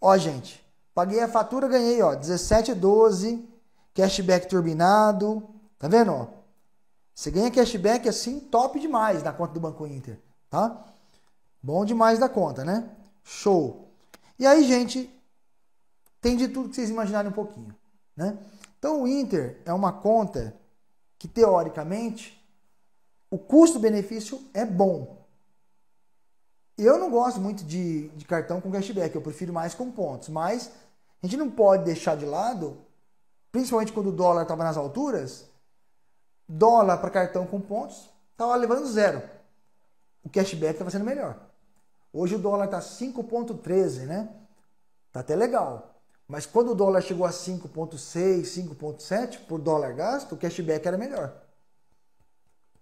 Ó, gente, paguei a fatura, ganhei, ó, 17,12, cashback turbinado, Tá vendo? Ó? Você ganha cashback assim, top demais na conta do Banco Inter, tá? Bom demais da conta, né? Show. E aí, gente, tem de tudo que vocês imaginarem um pouquinho, né? Então, o Inter é uma conta que teoricamente o custo-benefício é bom. Eu não gosto muito de, de cartão com cashback, eu prefiro mais com pontos, mas a gente não pode deixar de lado, principalmente quando o dólar estava nas alturas, dólar para cartão com pontos, estava tá levando zero. O cashback estava tá sendo melhor. Hoje o dólar está 5,13, né? Tá até legal. Mas quando o dólar chegou a 5,6, 5,7 por dólar gasto, o cashback era melhor.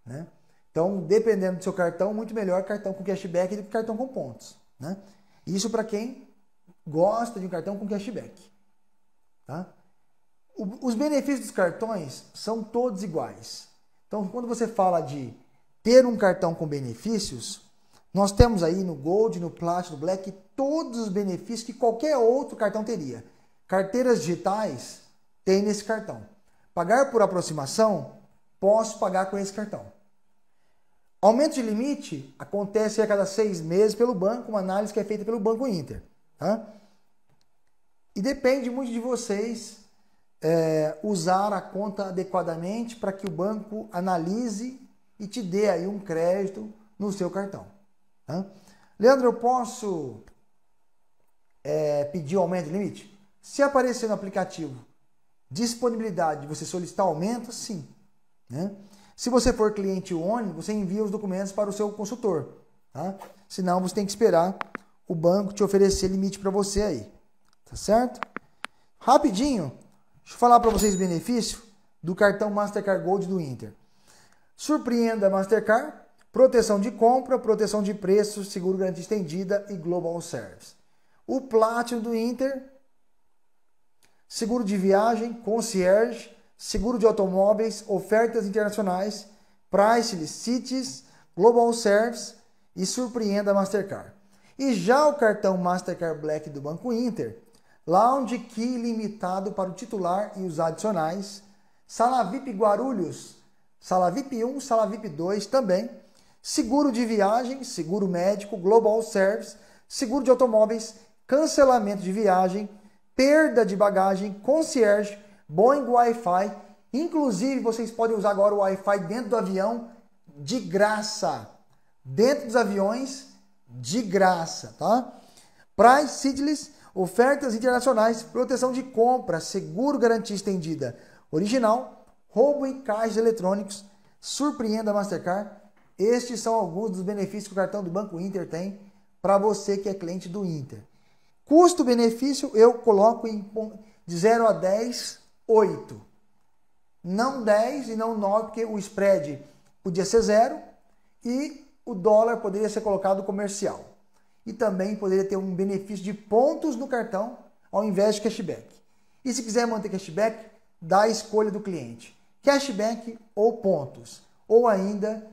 Né? Então, dependendo do seu cartão, muito melhor cartão com cashback do que cartão com pontos. Né? Isso para quem gosta de um cartão com cashback. Tá? os benefícios dos cartões são todos iguais. Então, quando você fala de ter um cartão com benefícios, nós temos aí no Gold, no Platinum, no Black, todos os benefícios que qualquer outro cartão teria. Carteiras digitais tem nesse cartão. Pagar por aproximação, posso pagar com esse cartão. Aumento de limite acontece a cada seis meses pelo banco, uma análise que é feita pelo Banco Inter. Tá? E depende muito de vocês é, usar a conta adequadamente para que o banco analise e te dê aí um crédito no seu cartão. Tá? Leandro, eu posso é, pedir aumento de limite? Se aparecer no aplicativo disponibilidade de você solicitar aumento, sim. Né? Se você for cliente ONI, você envia os documentos para o seu consultor. Tá? Senão você tem que esperar o banco te oferecer limite para você aí. Tá certo? Rapidinho, Deixa eu falar para vocês o benefício do cartão Mastercard Gold do Inter. Surpreenda Mastercard, proteção de compra, proteção de preço, seguro garantia estendida e Global Service. O Platinum do Inter, seguro de viagem, concierge, seguro de automóveis, ofertas internacionais, Priceless Cities, Global Service e surpreenda Mastercard. E já o cartão Mastercard Black do Banco Inter lounge key limitado para o titular e os adicionais, sala VIP Guarulhos, sala VIP 1, sala VIP 2 também, seguro de viagem, seguro médico, global service, seguro de automóveis, cancelamento de viagem, perda de bagagem, concierge, Boeing Wi-Fi, inclusive vocês podem usar agora o Wi-Fi dentro do avião de graça, dentro dos aviões de graça, tá? Price Sidlis ofertas internacionais, proteção de compra, seguro garantia estendida original, roubo em caixas eletrônicos, surpreenda Mastercard. Estes são alguns dos benefícios que o cartão do Banco Inter tem para você que é cliente do Inter. Custo-benefício eu coloco em, de 0 a 10, 8. Não 10 e não 9, porque o spread podia ser zero e o dólar poderia ser colocado comercial e também poderia ter um benefício de pontos no cartão ao invés de cashback. E se quiser manter cashback, dá a escolha do cliente: cashback ou pontos, ou ainda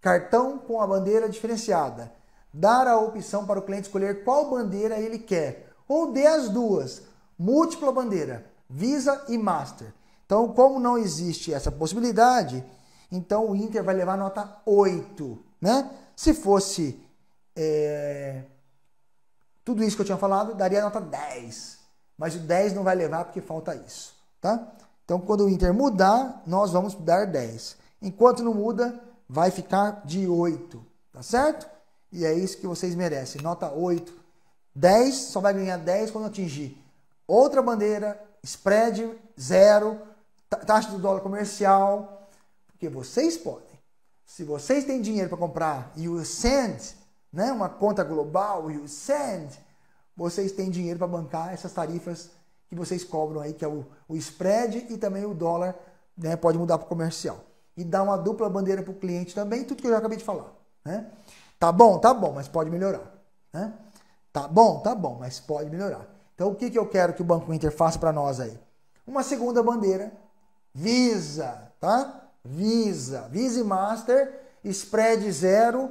cartão com a bandeira diferenciada. Dar a opção para o cliente escolher qual bandeira ele quer, ou dê as duas, múltipla bandeira, Visa e Master. Então, como não existe essa possibilidade, então o Inter vai levar nota 8, né? Se fosse é, tudo isso que eu tinha falado daria nota 10. Mas o 10 não vai levar porque falta isso, tá? Então, quando o Inter mudar, nós vamos dar 10. Enquanto não muda, vai ficar de 8, tá certo? E é isso que vocês merecem, nota 8. 10 só vai ganhar 10 quando atingir outra bandeira, spread zero, taxa do dólar comercial, porque vocês podem. Se vocês têm dinheiro para comprar e o send né, uma conta global, o send, vocês têm dinheiro para bancar essas tarifas que vocês cobram aí, que é o, o spread e também o dólar, né, pode mudar para o comercial. E dá uma dupla bandeira para o cliente também, tudo que eu já acabei de falar. Né? Tá bom, tá bom, mas pode melhorar. Né? Tá bom, tá bom, mas pode melhorar. Então o que, que eu quero que o Banco Inter faça para nós aí? Uma segunda bandeira, Visa, tá? Visa, Visa e Master, spread zero,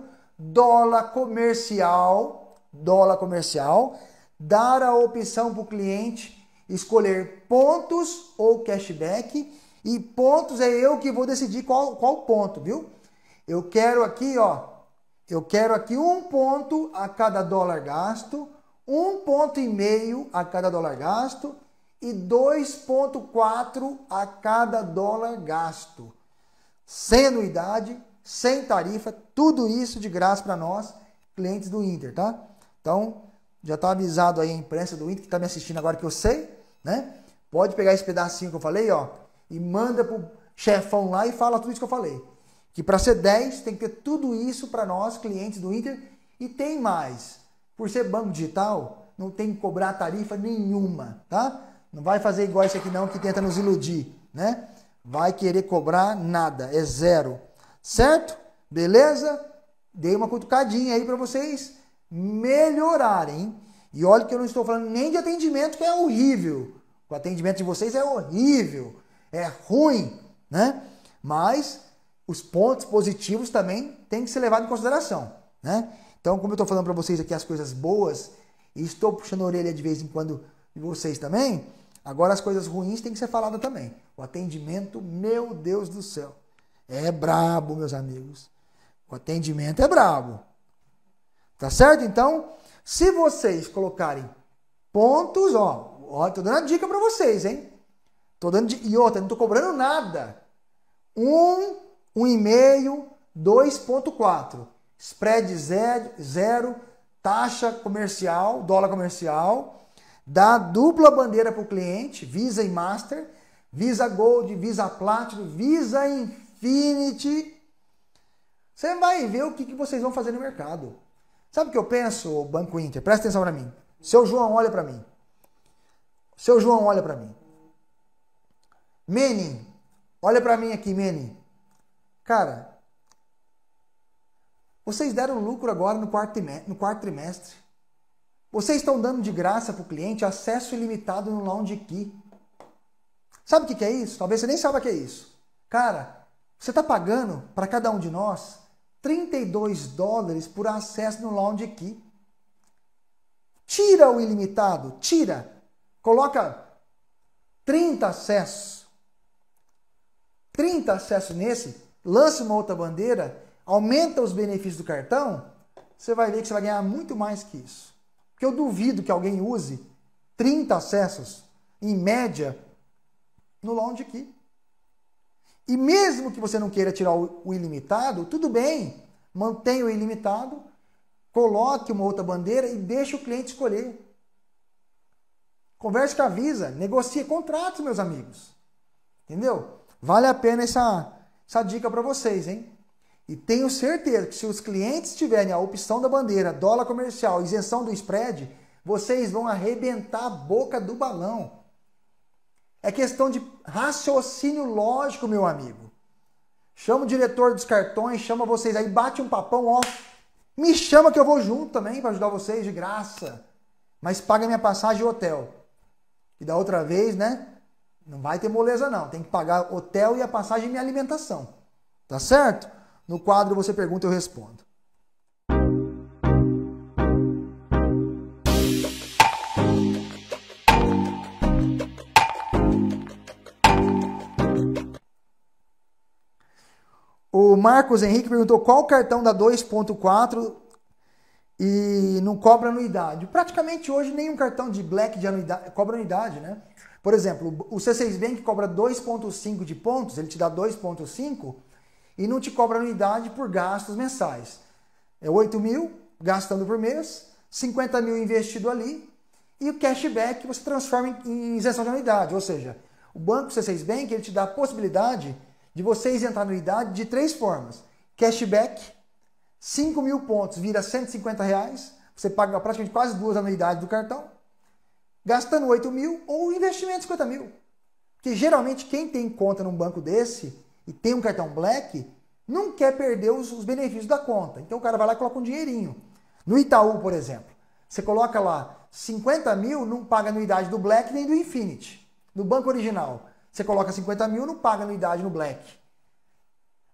dólar comercial, dólar comercial, dar a opção para o cliente escolher pontos ou cashback. E pontos é eu que vou decidir qual, qual ponto, viu? Eu quero aqui, ó, eu quero aqui um ponto a cada dólar gasto, um ponto e meio a cada dólar gasto e 2,4 a cada dólar gasto. Sem anuidade, sem tarifa, tudo isso de graça para nós, clientes do Inter, tá? Então, já está avisado aí a imprensa do Inter que está me assistindo agora que eu sei, né? Pode pegar esse pedacinho que eu falei, ó, e manda pro chefão lá e fala tudo isso que eu falei. Que para ser 10 tem que ter tudo isso para nós, clientes do Inter, e tem mais. Por ser banco digital, não tem que cobrar tarifa nenhuma, tá? Não vai fazer igual esse aqui não que tenta nos iludir, né? Vai querer cobrar nada, é zero. Certo? Beleza? Dei uma cutucadinha aí para vocês melhorarem. E olha que eu não estou falando nem de atendimento que é horrível. O atendimento de vocês é horrível, é ruim, né? Mas os pontos positivos também têm que ser levados em consideração, né? Então, como eu estou falando para vocês aqui as coisas boas e estou puxando a orelha de vez em quando de vocês também, agora as coisas ruins têm que ser faladas também. O atendimento, meu Deus do céu. É brabo, meus amigos. O atendimento é brabo. Tá certo? Então, se vocês colocarem pontos, ó, ó tô dando uma dica para vocês, hein? Tô dando e outra, não tô cobrando nada. Um, um e meio, 2.4. Spread zero, zero, taxa comercial, dólar comercial, dá dupla bandeira para o cliente, Visa e Master, Visa Gold, Visa Platinum, Visa, enfim Infinity. Você vai ver o que, que vocês vão fazer no mercado. Sabe o que eu penso, Banco Inter? Presta atenção para mim. Seu João olha para mim. Seu João olha para mim. Menin, olha para mim aqui, Menin. Cara, vocês deram lucro agora no quarto, no quarto trimestre. Vocês estão dando de graça para o cliente acesso ilimitado no Lounge Key. Sabe o que, que é isso? Talvez você nem saiba o que é isso. Cara, você está pagando para cada um de nós 32 dólares por acesso no Lounge Key. Tira o ilimitado, tira. Coloca 30 acessos. 30 acessos nesse, lança uma outra bandeira, aumenta os benefícios do cartão, você vai ver que você vai ganhar muito mais que isso. Porque eu duvido que alguém use 30 acessos, em média, no Lounge Key. E mesmo que você não queira tirar o ilimitado, tudo bem, mantenha o ilimitado, coloque uma outra bandeira e deixe o cliente escolher. Converse com a Visa, negocie contratos, meus amigos. Entendeu? Vale a pena essa, essa dica para vocês, hein? E tenho certeza que se os clientes tiverem a opção da bandeira dólar comercial, isenção do spread, vocês vão arrebentar a boca do balão. É questão de raciocínio lógico, meu amigo. Chama o diretor dos cartões, chama vocês aí, bate um papão, ó. Me chama que eu vou junto também para ajudar vocês de graça. Mas paga minha passagem e hotel. E da outra vez, né? Não vai ter moleza não, tem que pagar hotel e a passagem e minha alimentação. Tá certo? No quadro você pergunta, eu respondo. O Marcos Henrique perguntou qual cartão dá 2.4 e não cobra anuidade. Praticamente hoje nenhum cartão de black de anuidade, cobra anuidade, né? Por exemplo, o C6 Bank cobra 2.5 de pontos, ele te dá 2.5 e não te cobra anuidade por gastos mensais. É 8 mil gastando por mês, 50 mil investido ali e o cashback você transforma em isenção de anuidade. Ou seja, o banco C6 Bank ele te dá a possibilidade de você isentar anuidade de três formas. Cashback, 5 mil pontos vira 150 reais, você paga praticamente quase duas anuidades do cartão, gastando 8 mil ou investimento de 50 mil. Porque geralmente quem tem conta num banco desse e tem um cartão black, não quer perder os, os benefícios da conta. Então o cara vai lá e coloca um dinheirinho. No Itaú, por exemplo, você coloca lá 50 mil, não paga anuidade do Black nem do Infinity, do banco original. Você coloca 50 mil, não paga anuidade no Black.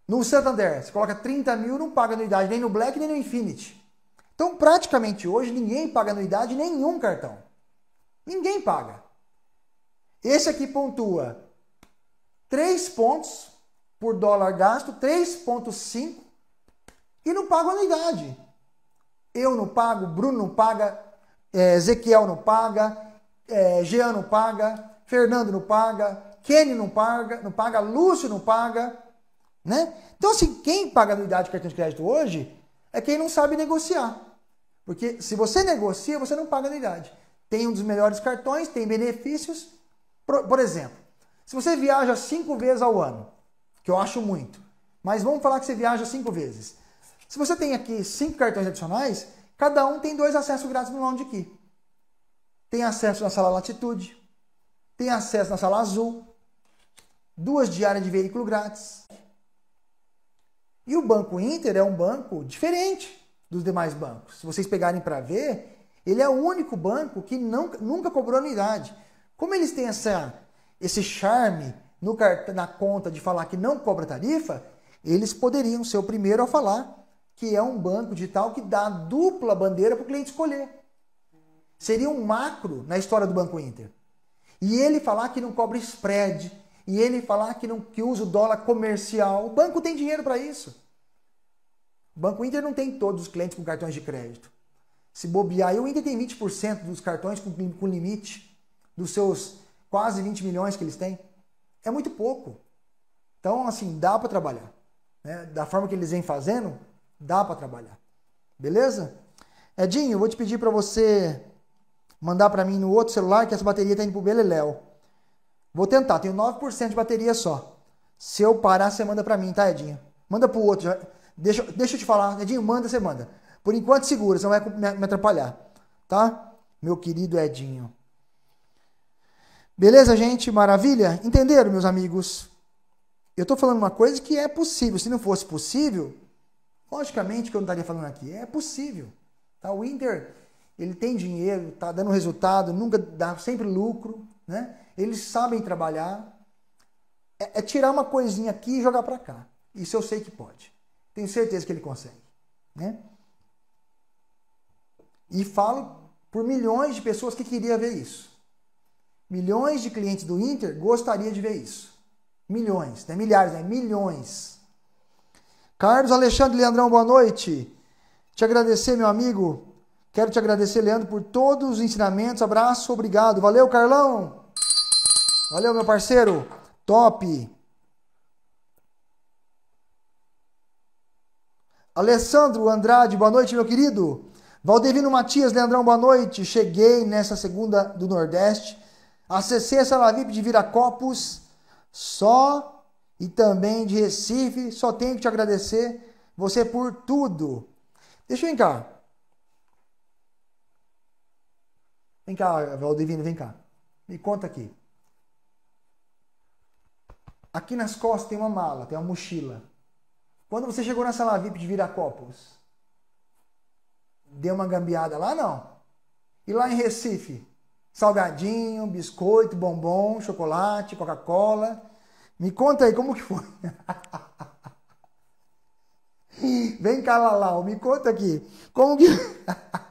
No Santander, você coloca 30 mil, não paga anuidade nem no Black nem no Infinity. Então, praticamente hoje, ninguém paga anuidade nenhum cartão. Ninguém paga. Esse aqui pontua 3 pontos por dólar gasto, 3,5 e não paga anuidade. Eu não pago, Bruno não paga, eh, Ezequiel não paga, eh, Jean não paga, Fernando não paga, Kenny não paga, não paga, Lúcio não paga, né? Então, assim, quem paga anuidade de cartão de crédito hoje é quem não sabe negociar. Porque se você negocia, você não paga anuidade. Tem um dos melhores cartões, tem benefícios. Por, por exemplo, se você viaja cinco vezes ao ano, que eu acho muito, mas vamos falar que você viaja cinco vezes. Se você tem aqui cinco cartões adicionais, cada um tem dois acessos grátis no Lounge Key. Tem acesso na sala Latitude, tem acesso na sala azul, duas diárias de veículo grátis. E o Banco Inter é um banco diferente dos demais bancos. Se vocês pegarem para ver, ele é o único banco que não, nunca cobrou anuidade. Como eles têm essa, esse charme no, na conta de falar que não cobra tarifa, eles poderiam ser o primeiro a falar que é um banco digital que dá dupla bandeira para o cliente escolher. Seria um macro na história do Banco Inter. E ele falar que não cobra spread, e ele falar que não que usa o dólar comercial, o banco tem dinheiro para isso. O Banco Inter não tem todos os clientes com cartões de crédito. Se bobear, e o Inter tem 20% dos cartões com, com limite, dos seus quase 20 milhões que eles têm. É muito pouco. Então, assim, dá para trabalhar. Né? Da forma que eles vêm fazendo, dá para trabalhar. Beleza? Edinho, eu vou te pedir para você mandar para mim no outro celular que essa bateria está indo o beleléu. Vou tentar, tenho 9% de bateria só. Se eu parar, você manda para mim, tá, Edinho? Manda para o outro. Deixa, deixa eu te falar, Edinho, manda, você manda. Por enquanto segura, você não vai me atrapalhar, tá? Meu querido Edinho. Beleza, gente? Maravilha? Entenderam, meus amigos? Eu estou falando uma coisa que é possível. Se não fosse possível, logicamente que eu não estaria falando aqui. É possível. Tá? O Inter ele tem dinheiro, está dando resultado, nunca dá sempre lucro, né? Eles sabem trabalhar. É, é tirar uma coisinha aqui e jogar para cá. Isso eu sei que pode. Tenho certeza que ele consegue, né? E falo por milhões de pessoas que queria ver isso. Milhões de clientes do Inter gostaria de ver isso. Milhões, não é milhares, é milhões. Carlos Alexandre Leandrão, boa noite. Te agradecer, meu amigo, Quero te agradecer, Leandro, por todos os ensinamentos. Abraço, obrigado. Valeu, Carlão. Valeu, meu parceiro. Top. Alessandro Andrade, boa noite, meu querido. Valdevino Matias, Leandrão, boa noite. Cheguei nessa segunda do Nordeste. Acessei a é sala VIP de Viracopos só e também de Recife. Só tenho que te agradecer você por tudo. Deixa eu encarar. Vem cá, divino vem cá. Me conta aqui. Aqui nas costas tem uma mala, tem uma mochila. Quando você chegou na sala VIP de Viracopos, deu uma gambiada lá, não? E lá em Recife, salgadinho, biscoito, bombom, chocolate, Coca-Cola. Me conta aí como que foi. [laughs] Vem cá, Lalau, me conta aqui. Como que [laughs]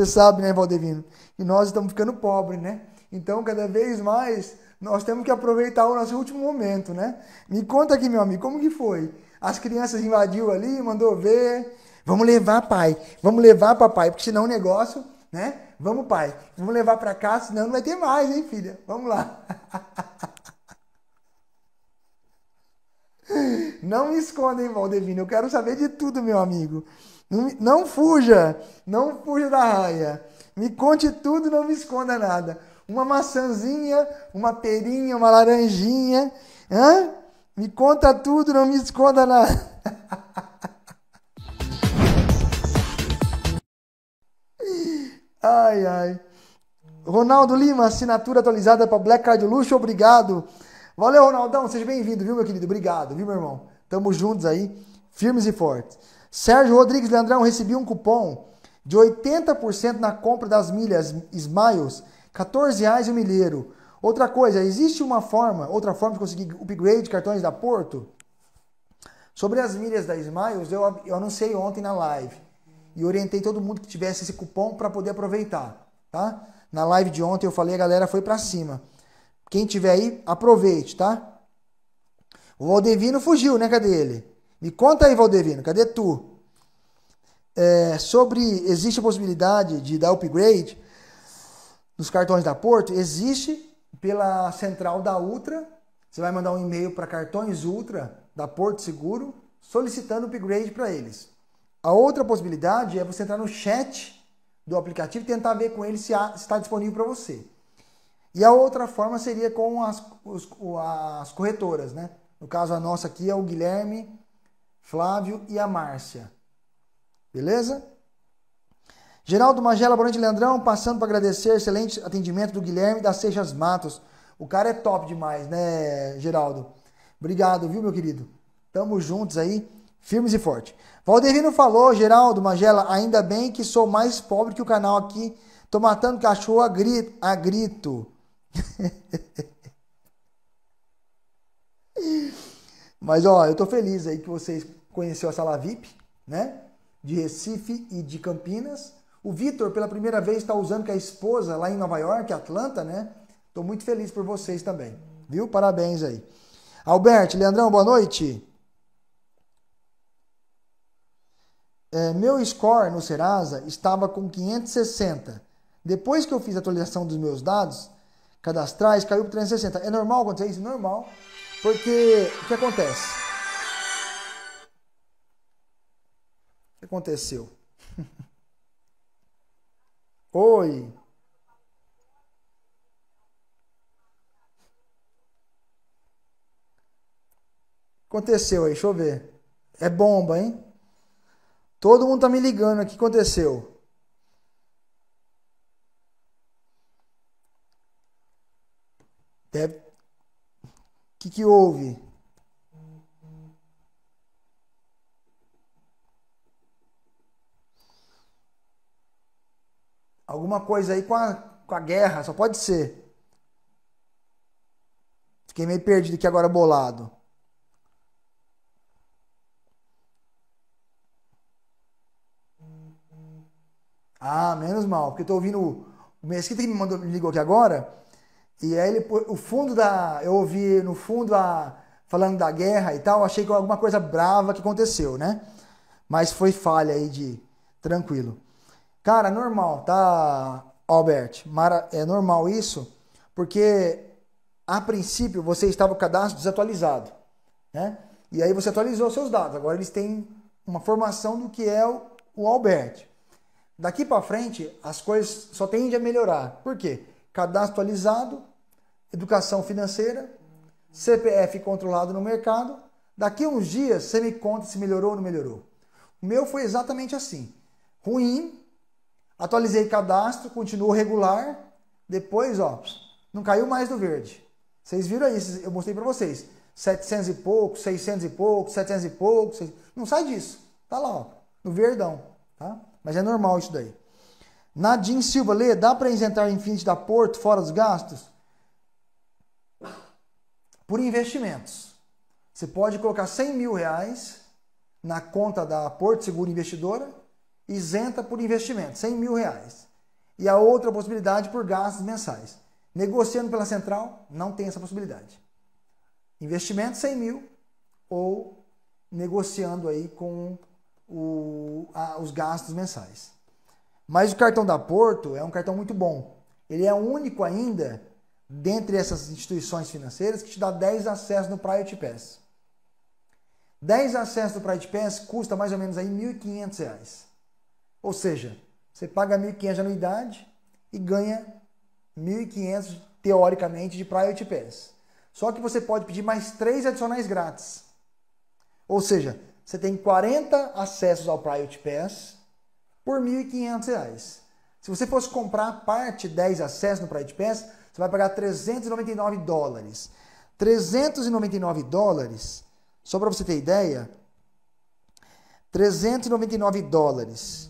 Você sabe, né, Valdevino? E nós estamos ficando pobres, né? Então, cada vez mais, nós temos que aproveitar o nosso último momento, né? Me conta aqui, meu amigo, como que foi? As crianças invadiu ali, mandou ver. Vamos levar, pai. Vamos levar, papai, porque senão o negócio, né? Vamos, pai. Vamos levar para cá, senão não vai ter mais, hein, filha? Vamos lá. [laughs] Não me esconda, hein, Valdevino. Eu quero saber de tudo, meu amigo. Não, fuja, não fuja da raia. Me conte tudo, não me esconda nada. Uma maçãzinha, uma perinha, uma laranjinha. Hã? Me conta tudo, não me esconda nada. [laughs] Ai, ai. Ronaldo Lima, assinatura atualizada para Black Card Luxo, obrigado. Valeu, Ronaldão, seja bem-vindo, viu, meu querido? Obrigado, viu, meu irmão? Tamo juntos aí, firmes e fortes. Sérgio Rodrigues Leandrão, recebi um cupom de 80% na compra das milhas Smiles, 14 reais o milheiro. Outra coisa, existe uma forma, outra forma de conseguir upgrade de cartões da Porto? Sobre as milhas da Smiles, eu, eu anunciei ontem na live e orientei todo mundo que tivesse esse cupom para poder aproveitar, tá? Na live de ontem eu falei, a galera foi para cima. Quem tiver aí, aproveite, tá? O Aldevino fugiu, né? Cadê ele? Me conta aí, Valdevino, cadê tu? É, sobre existe a possibilidade de dar upgrade nos cartões da Porto? Existe pela central da Ultra. Você vai mandar um e-mail para cartões Ultra da Porto Seguro solicitando upgrade para eles. A outra possibilidade é você entrar no chat do aplicativo e tentar ver com ele se está disponível para você. E a outra forma seria com as, os, as corretoras, né? No caso, a nossa aqui é o Guilherme Flávio e a Márcia. Beleza? Geraldo Magela, boa noite, Leandrão. Passando para agradecer, excelente atendimento do Guilherme da Seixas Matos. O cara é top demais, né, Geraldo? Obrigado, viu, meu querido? Tamo juntos aí, firmes e forte. Valderino falou, Geraldo Magela, ainda bem que sou mais pobre que o canal aqui. Tô matando cachorro a grito. A grito. [laughs] Mas ó, eu tô feliz aí que vocês conheceu a sala VIP, né? De Recife e de Campinas. O Vitor, pela primeira vez, está usando com a esposa lá em Nova York, Atlanta, né? Estou muito feliz por vocês também, viu? Parabéns aí. Alberto, Leandrão, boa noite. É, meu score no Serasa estava com 560. Depois que eu fiz a atualização dos meus dados cadastrais, caiu para 360. É normal acontecer isso? Normal. Porque o que acontece? aconteceu? [laughs] Oi. Aconteceu aí, deixa eu ver. É bomba, hein? Todo mundo tá me ligando aqui, aconteceu. Deve... O que, que houve? Alguma coisa aí com a, com a guerra, só pode ser. Fiquei meio perdido aqui agora, bolado. Ah, menos mal, porque eu tô ouvindo o Mesquita que me mandou, me ligou aqui agora. E aí ele, o fundo da, eu ouvi no fundo a falando da guerra e tal, achei que alguma coisa brava que aconteceu, né? Mas foi falha aí de tranquilo. Cara, é normal, tá, Albert? Mara, é normal isso, porque a princípio você estava o cadastro desatualizado, né? E aí você atualizou seus dados. Agora eles têm uma formação do que é o, o Albert. Daqui para frente, as coisas só tendem a melhorar. Por quê? Cadastro atualizado, educação financeira, CPF controlado no mercado. Daqui uns dias você me conta se melhorou ou não melhorou. O meu foi exatamente assim. Ruim, Atualizei cadastro, continuou regular. Depois, ó, não caiu mais do verde. Vocês viram aí, eu mostrei para vocês. 700 e pouco, 600 e pouco, 700 e pouco. 600... Não sai disso. Tá lá, ó, no verdão. Tá? Mas é normal isso daí. Nadim Silva, Lê, dá para isentar Infinity da Porto fora dos gastos? Por investimentos. Você pode colocar 100 mil reais na conta da Porto Seguro Investidora isenta por investimento, 100 mil reais. E a outra possibilidade por gastos mensais. Negociando pela central, não tem essa possibilidade. Investimento 100 mil ou negociando aí com o, a, os gastos mensais. Mas o cartão da Porto é um cartão muito bom. Ele é único ainda dentre essas instituições financeiras que te dá 10 acessos no Private Pass. 10 acessos no Private Pass custa mais ou menos aí R$ 1.500. Ou seja, você paga 1.500 de anuidade e ganha 1.500 teoricamente de priority pass. Só que você pode pedir mais três adicionais grátis. Ou seja, você tem 40 acessos ao priority pass por R$ 1.500. Se você fosse comprar a parte 10 acessos no priority pass, você vai pagar 399 dólares. 399 dólares, só para você ter ideia, 399 dólares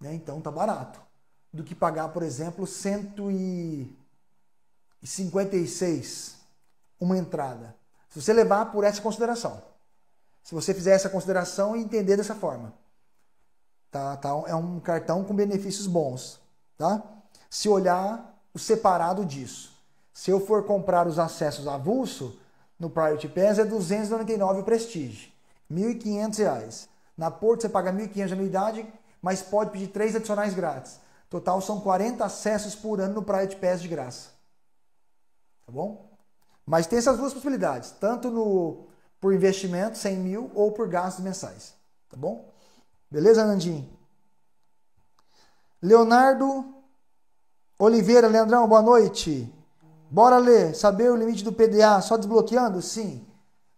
Né? Então tá barato. Do que pagar, por exemplo, 156 uma entrada. Se você levar por essa consideração. Se você fizer essa consideração e entender dessa forma. Tá, tá, é um cartão com benefícios bons. Tá? Se olhar o separado disso. Se eu for comprar os acessos avulso, no Priority Pass é 299 o Prestige, R$ 1.500. Na Porto você paga 1.500 de anuidade, mas pode pedir três adicionais grátis. Total são 40 acessos por ano no de Pés de graça. Tá bom? Mas tem essas duas possibilidades, tanto no por investimento, 100 mil, ou por gastos mensais. Tá bom? Beleza, Nandinho? Leonardo Oliveira, Leandrão, boa noite. Bora ler, saber o limite do PDA só desbloqueando? Sim.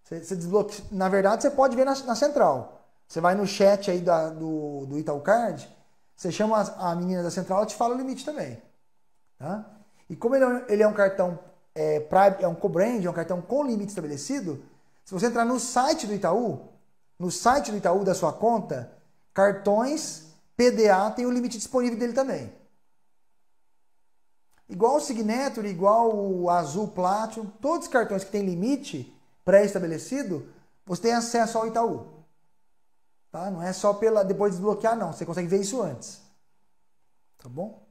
Você, você desbloque... Na verdade, você pode ver na, na central. Você vai no chat aí da, do, do Card, você chama a, menina da central, ela te fala o limite também. Tá? E como ele é, ele é um cartão é, pra, é um co-brand, é um cartão com limite estabelecido, se você entrar no site do Itaú, no site do Itaú da sua conta, cartões PDA tem o limite disponível dele também. Igual o Signature, igual o Azul Platinum, todos os cartões que têm limite pré-estabelecido, você tem acesso ao Itaú. Tá? Não é só pela depois desbloquear, não. Você consegue ver isso antes. Tá bom?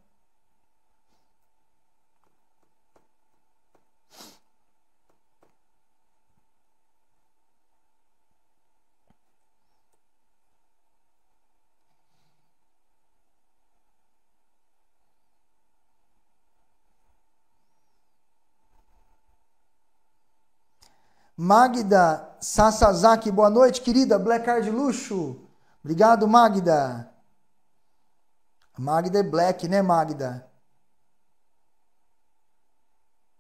Magda Sasazaki, boa noite, querida. Black Card Luxo. Obrigado, Magda. Magda é black, né, Magda?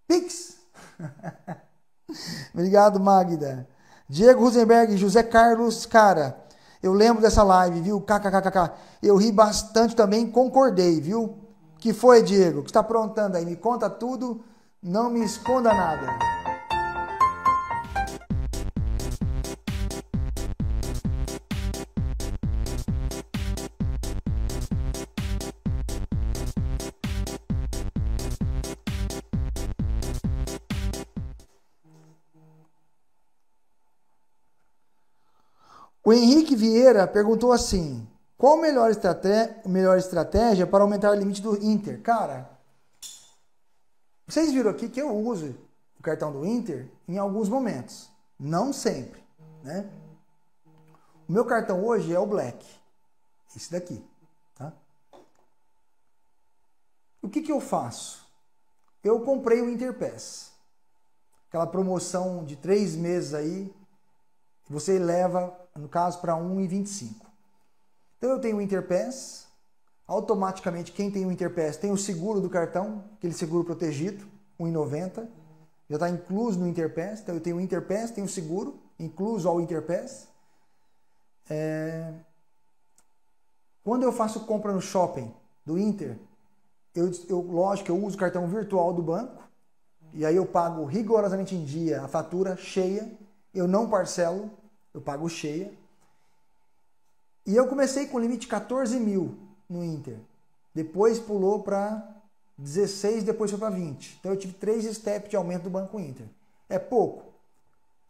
Pix. [laughs] Obrigado, Magda. Diego Rosenberg, José Carlos, cara, eu lembro dessa live, viu? KKKKK. Eu ri bastante também, concordei, viu? Que foi, Diego? O que está aprontando aí? Me conta tudo, não me esconda nada. O Henrique Vieira perguntou assim: qual a melhor estratégia, melhor estratégia para aumentar o limite do Inter? Cara, vocês viram aqui que eu uso o cartão do Inter em alguns momentos, não sempre, né? O meu cartão hoje é o Black, esse daqui, tá? O que, que eu faço? Eu comprei o Inter Pass, aquela promoção de três meses aí, você leva no caso, para 1,25. Então eu tenho o Interpass, automaticamente quem tem o Interpass tem o seguro do cartão, aquele seguro protegido, 1,90. Já está incluso no Interpass, então eu tenho o Interpass, tenho o seguro, incluso ao Interpass. É... Quando eu faço compra no shopping do Inter, eu, eu, lógico, eu uso o cartão virtual do banco, e aí eu pago rigorosamente em dia a fatura cheia, eu não parcelo, eu pago cheia. E eu comecei com limite 14 mil no Inter. Depois pulou para 16, depois foi para 20. Então eu tive 3 steps de aumento do Banco Inter. É pouco.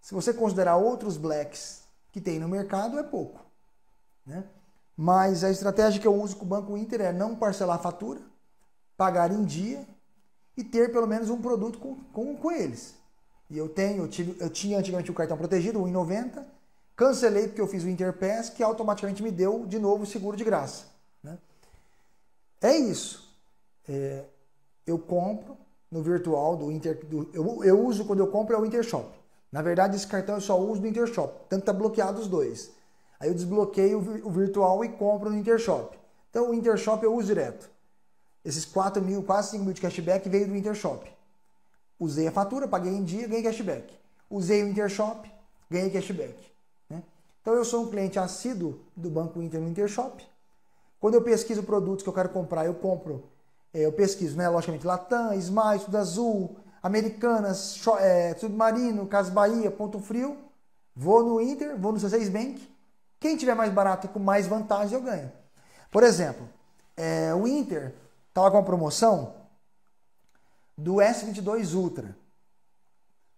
Se você considerar outros blacks que tem no mercado, é pouco. Né? Mas a estratégia que eu uso com o Banco Inter é não parcelar a fatura, pagar em dia e ter pelo menos um produto com, com, com eles. E eu tenho, eu, tive, eu tinha antigamente o cartão protegido, 1,90 Cancelei porque eu fiz o Interpass, que automaticamente me deu de novo o seguro de graça. Né? É isso. É, eu compro no virtual do Inter. Do, eu, eu uso quando eu compro é o Intershop. Na verdade, esse cartão eu só uso no Intershop, tanto tá bloqueado os dois. Aí eu desbloqueio o virtual e compro no Intershop. Então o Intershop eu uso direto. Esses 4 mil, quase 5 mil de cashback veio do Intershop. Usei a fatura, paguei em dia, ganhei cashback. Usei o Intershop, ganhei cashback. Então eu sou um cliente assíduo do Banco Inter no Intershop. Quando eu pesquiso produtos que eu quero comprar, eu compro, é, eu pesquiso, né? Logicamente, Latam, Smile, Tudo Azul, Americanas, é, Submarino, Casa Bahia, Ponto Frio. Vou no Inter, vou no C6 Bank. Quem tiver mais barato e com mais vantagem, eu ganho. Por exemplo, é, o Inter estava com a promoção do S22 Ultra.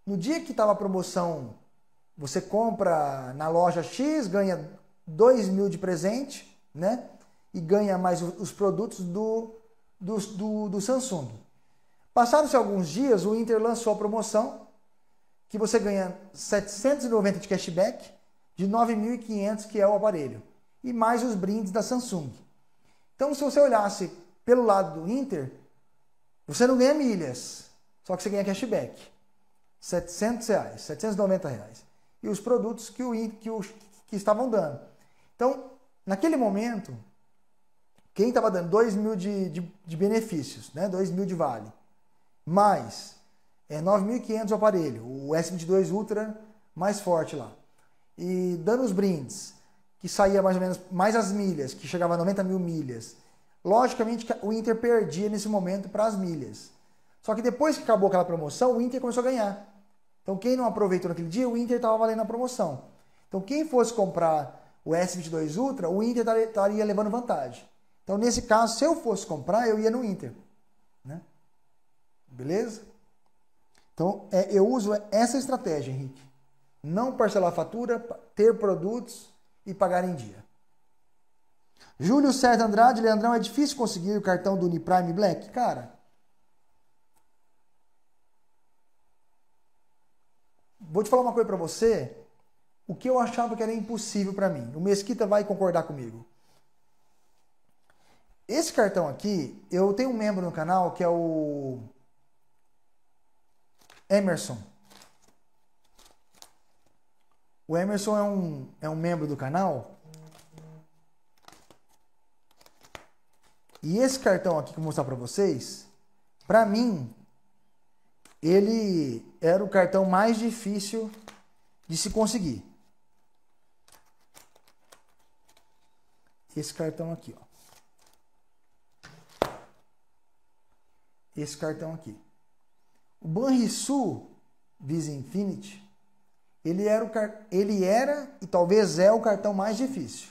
No dia que estava a promoção você compra na loja X, ganha 2 mil de presente, né? E ganha mais os produtos do, do, do, do Samsung. Passaram-se alguns dias, o Inter lançou a promoção que você ganha 790 de cashback de 9.500 que é o aparelho e mais os brindes da Samsung. Então, se você olhasse pelo lado do Inter, você não ganha milhas, só que você ganha cashback. 700 reais, 790 reais e os produtos que, o, que, os, que estavam dando. Então, naquele momento, quem estava dando 2 mil de, de, de, benefícios, né? 2 mil de vale, mais é, 9.500 o aparelho, o S22 Ultra mais forte lá. E dando os brindes, que saía mais ou menos, mais as milhas, que chegava a 90 mil milhas. Logicamente o Inter perdia nesse momento para as milhas. Só que depois que acabou aquela promoção, o Inter começou a ganhar. Então, quem não aproveitou naquele dia, o Inter estava valendo a promoção. Então, quem fosse comprar o S22 Ultra, o Inter estaria levando vantagem. Então, nesse caso, se eu fosse comprar, eu ia no Inter. Né? Beleza? Então, é, eu uso essa estratégia, Henrique. Não parcelar a fatura, ter produtos e pagar em dia. Júlio Sérgio Andrade, Leandrão, é difícil conseguir o cartão do Uniprime Black? Cara, Vou te falar uma coisa para você, o que eu achava que era impossível para mim. O Mesquita vai concordar comigo. Esse cartão aqui, eu tenho um membro no canal que é o Emerson. O Emerson é um, é um membro do canal. E esse cartão aqui que eu vou mostrar para vocês, para mim, ele era o cartão mais difícil de se conseguir. Esse cartão aqui, ó. Esse cartão aqui. O Banrisul Visa Infinity, ele era, o car... ele era e talvez é o cartão mais difícil.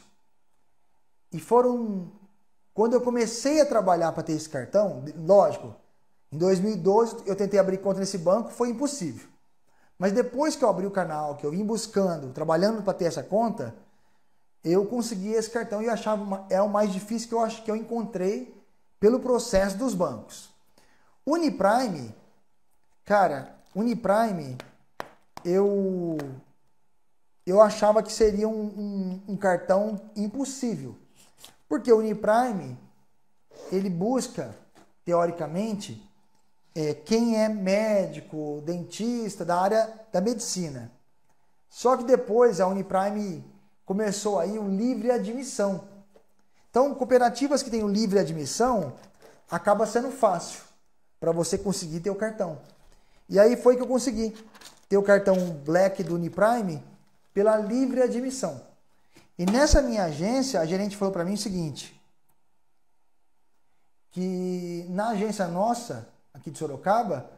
E foram quando eu comecei a trabalhar para ter esse cartão, lógico, em 2012 eu tentei abrir conta nesse banco, foi impossível. Mas depois que eu abri o canal, que eu vim buscando, trabalhando para ter essa conta, eu consegui esse cartão e achava uma, é o mais difícil que eu acho que eu encontrei pelo processo dos bancos. Uniprime, cara, Uniprime, eu eu achava que seria um, um, um cartão impossível, porque o Uniprime ele busca teoricamente é, quem é médico, dentista, da área da medicina. Só que depois a Uniprime começou aí o livre admissão. Então, cooperativas que têm o livre admissão, acaba sendo fácil para você conseguir ter o cartão. E aí foi que eu consegui ter o cartão Black do Uniprime pela livre admissão. E nessa minha agência, a gerente falou para mim o seguinte, que na agência nossa, aqui de Sorocaba,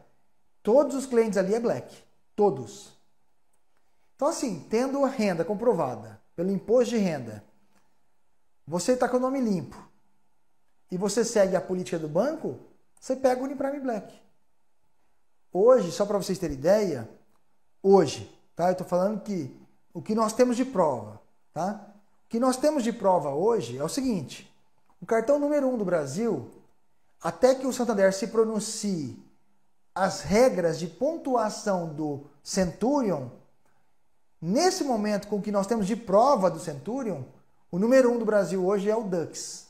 todos os clientes ali é black. Todos. Então, assim, tendo a renda comprovada pelo imposto de renda, você está com o nome limpo e você segue a política do banco, você pega o Uniprime Black. Hoje, só para vocês terem ideia, hoje, tá? Eu estou falando que o que nós temos de prova, tá? O que nós temos de prova hoje é o seguinte: o cartão número 1 um do Brasil até que o Santander se pronuncie as regras de pontuação do Centurion, nesse momento com que nós temos de prova do Centurion, o número um do Brasil hoje é o Dux.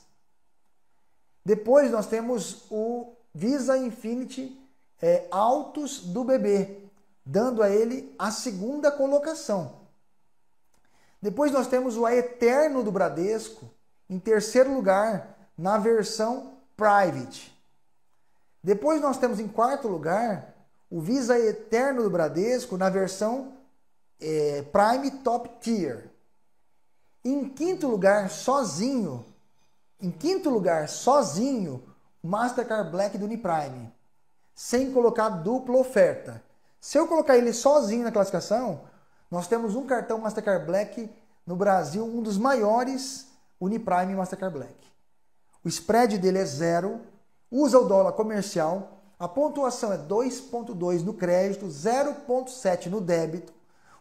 Depois nós temos o Visa Infinity é, Autos do BB, dando a ele a segunda colocação. Depois nós temos o A Eterno do Bradesco, em terceiro lugar, na versão Private. Depois nós temos em quarto lugar o Visa Eterno do Bradesco na versão é, Prime Top Tier. Em quinto lugar, sozinho, em quinto lugar, sozinho, Mastercard Black do Uniprime, sem colocar dupla oferta. Se eu colocar ele sozinho na classificação, nós temos um cartão Mastercard Black no Brasil, um dos maiores Uniprime Mastercard Black o spread dele é zero, usa o dólar comercial, a pontuação é 2,2 no crédito, 0,7 no débito,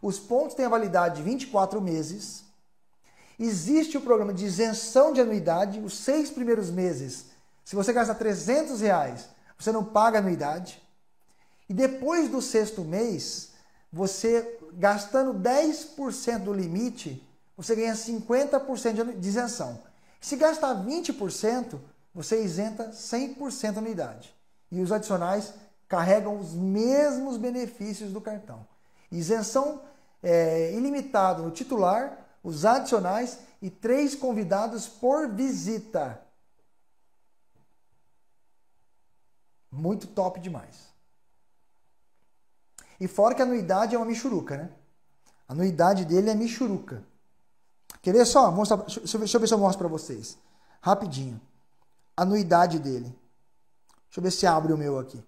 os pontos têm a validade de 24 meses. Existe o programa de isenção de anuidade, os seis primeiros meses. Se você gasta 300 reais, você não paga anuidade. E depois do sexto mês, você gastando 10% do limite, você ganha 50% de isenção. Se gastar 20%, você isenta 100% da anuidade. E os adicionais carregam os mesmos benefícios do cartão. Isenção é, ilimitada no titular, os adicionais e três convidados por visita. Muito top demais. E fora que a anuidade é uma michuruca, né? A anuidade dele é michuruca. Quer ver só? Mostra, deixa, deixa eu ver se eu mostro para vocês. Rapidinho. Anuidade dele. Deixa eu ver se abre o meu aqui.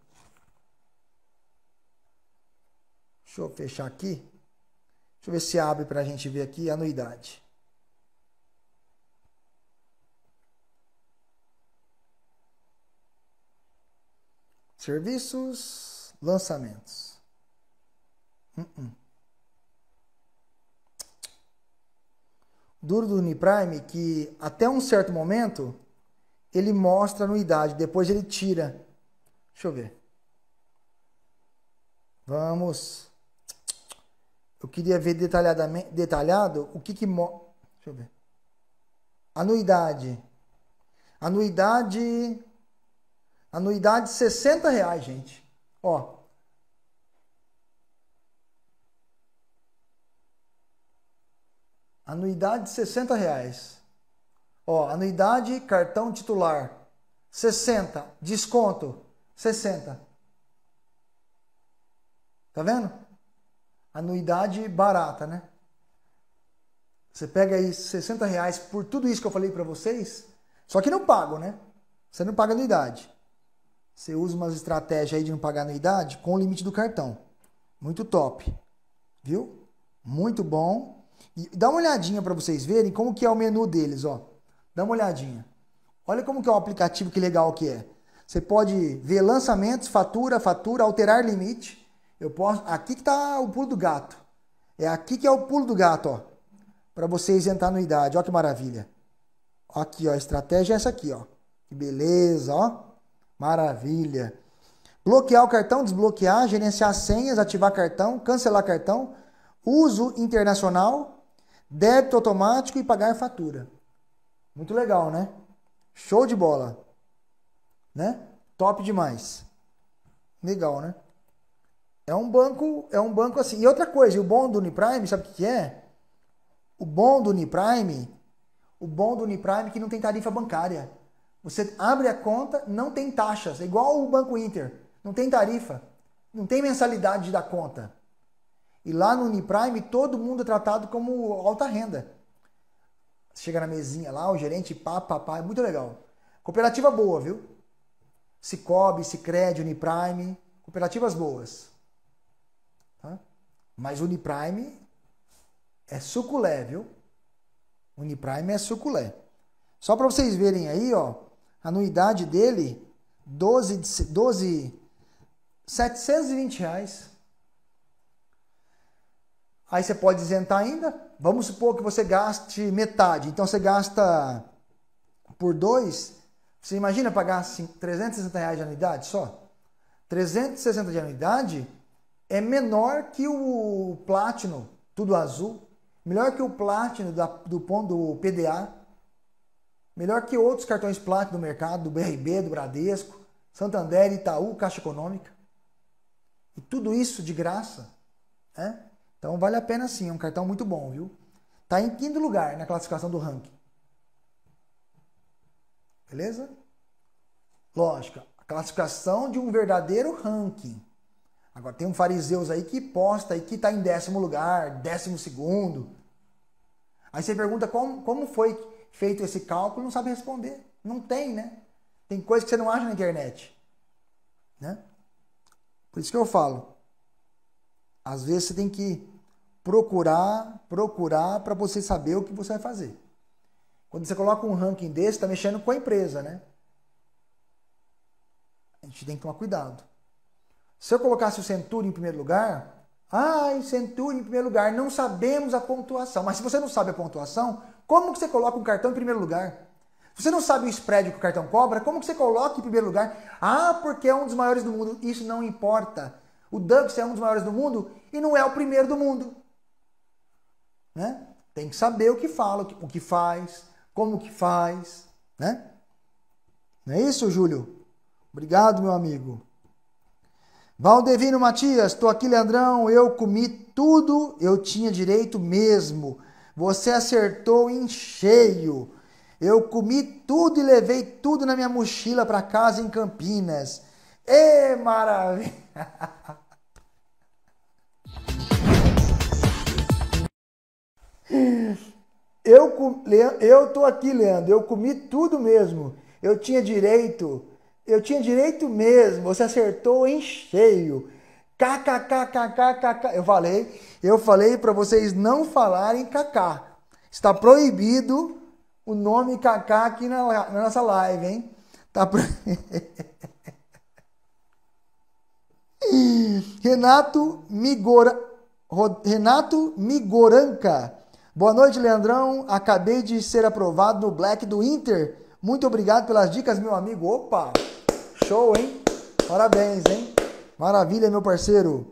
Deixa eu fechar aqui. Deixa eu ver se abre para a gente ver aqui anuidade. Serviços, lançamentos. Uh -uh. duro do Uniprime que até um certo momento ele mostra a anuidade, depois ele tira. Deixa eu ver. Vamos. Eu queria ver detalhadamente, detalhado o que que mo... Deixa eu ver. Anuidade. Anuidade Anuidade 60 reais, gente. Ó, Anuidade de 60 reais. Ó, anuidade cartão titular. 60. Desconto. 60. Tá vendo? Anuidade barata, né? Você pega aí 60 reais por tudo isso que eu falei para vocês, só que não pago, né? Você não paga anuidade. Você usa umas estratégias aí de não pagar anuidade com o limite do cartão. Muito top. Viu? Muito bom. E dá uma olhadinha para vocês verem como que é o menu deles, ó. Dá uma olhadinha. Olha como que é o aplicativo, que legal que é. Você pode ver lançamentos, fatura, fatura, alterar limite. Eu posso, aqui que tá o pulo do gato. É aqui que é o pulo do gato, ó. Para você isentar anuidade, Olha que maravilha. Aqui, ó, a estratégia é essa aqui, ó. Que beleza, ó. Maravilha. Bloquear o cartão, desbloquear, gerenciar senhas, ativar cartão, cancelar cartão, uso internacional, débito automático e pagar fatura. Muito legal, né? Show de bola. Né? Top demais. Legal, né? É um banco, é um banco assim. E outra coisa, o bom do Uniprime, sabe o que é? O bom do Uniprime, o bom do Uniprime é que não tem tarifa bancária. Você abre a conta, não tem taxas, é igual o Banco Inter, não tem tarifa, não tem mensalidade da conta. E lá no Uniprime todo mundo é tratado como alta renda. Chega na mesinha lá, o gerente, pá, pá, pá, é muito legal. Cooperativa boa, viu? Cicobi, Cicred, Uniprime, cooperativas boas. Tá? Mas Uniprime é suculé, viu? Uniprime é suculé. Só para vocês verem aí, ó, a anuidade dele, 12, 12, 720 reais. Aí você pode isentar ainda. Vamos supor que você gaste metade. Então você gasta por dois. Você imagina pagar 360 reais de anuidade só? 360 de anuidade é menor que o Platinum, tudo azul. Melhor que o Platinum da, do, do PDA. Melhor que outros cartões Platinum do mercado, do BRB, do Bradesco, Santander, Itaú, Caixa Econômica. E tudo isso de graça. Né? Então vale a pena sim, é um cartão muito bom, viu? Tá em quinto lugar na classificação do ranking. Beleza? Lógica, a classificação de um verdadeiro ranking. Agora tem um fariseus aí que posta e que está em décimo lugar, décimo segundo. Aí você pergunta como, como foi feito esse cálculo, não sabe responder. Não tem, né? Tem coisa que você não acha na internet. Né? Por isso que eu falo. Às vezes você tem que procurar, procurar para você saber o que você vai fazer. Quando você coloca um ranking desse, está mexendo com a empresa, né? A gente tem que tomar cuidado. Se eu colocasse o Centurion em primeiro lugar, ai, Centurion em primeiro lugar, não sabemos a pontuação. Mas se você não sabe a pontuação, como que você coloca um cartão em primeiro lugar? Se você não sabe o spread que o cartão cobra, como que você coloca em primeiro lugar? Ah, porque é um dos maiores do mundo. Isso não importa. O Dux é um dos maiores do mundo e não é o primeiro do mundo. Né? Tem que saber o que fala, o que faz, como que faz, né? Não é isso, Júlio? Obrigado, meu amigo. Valdevino Matias, estou aqui, Leandrão. Eu comi tudo, eu tinha direito mesmo. Você acertou em cheio. Eu comi tudo e levei tudo na minha mochila para casa em Campinas. Ê, maravilha! [laughs] eu, eu tô aqui, Leandro, eu comi tudo mesmo. Eu tinha direito, eu tinha direito mesmo. Você acertou em cheio. KKKKKK. Eu falei, eu falei para vocês não falarem kaká. Está proibido o nome kaká aqui na, na nossa live, hein? Tá proibido. [laughs] Renato Migora... Renato Migoranca. Boa noite, Leandrão. Acabei de ser aprovado no Black do Inter. Muito obrigado pelas dicas, meu amigo. Opa! Show, hein? Parabéns, hein? Maravilha, meu parceiro.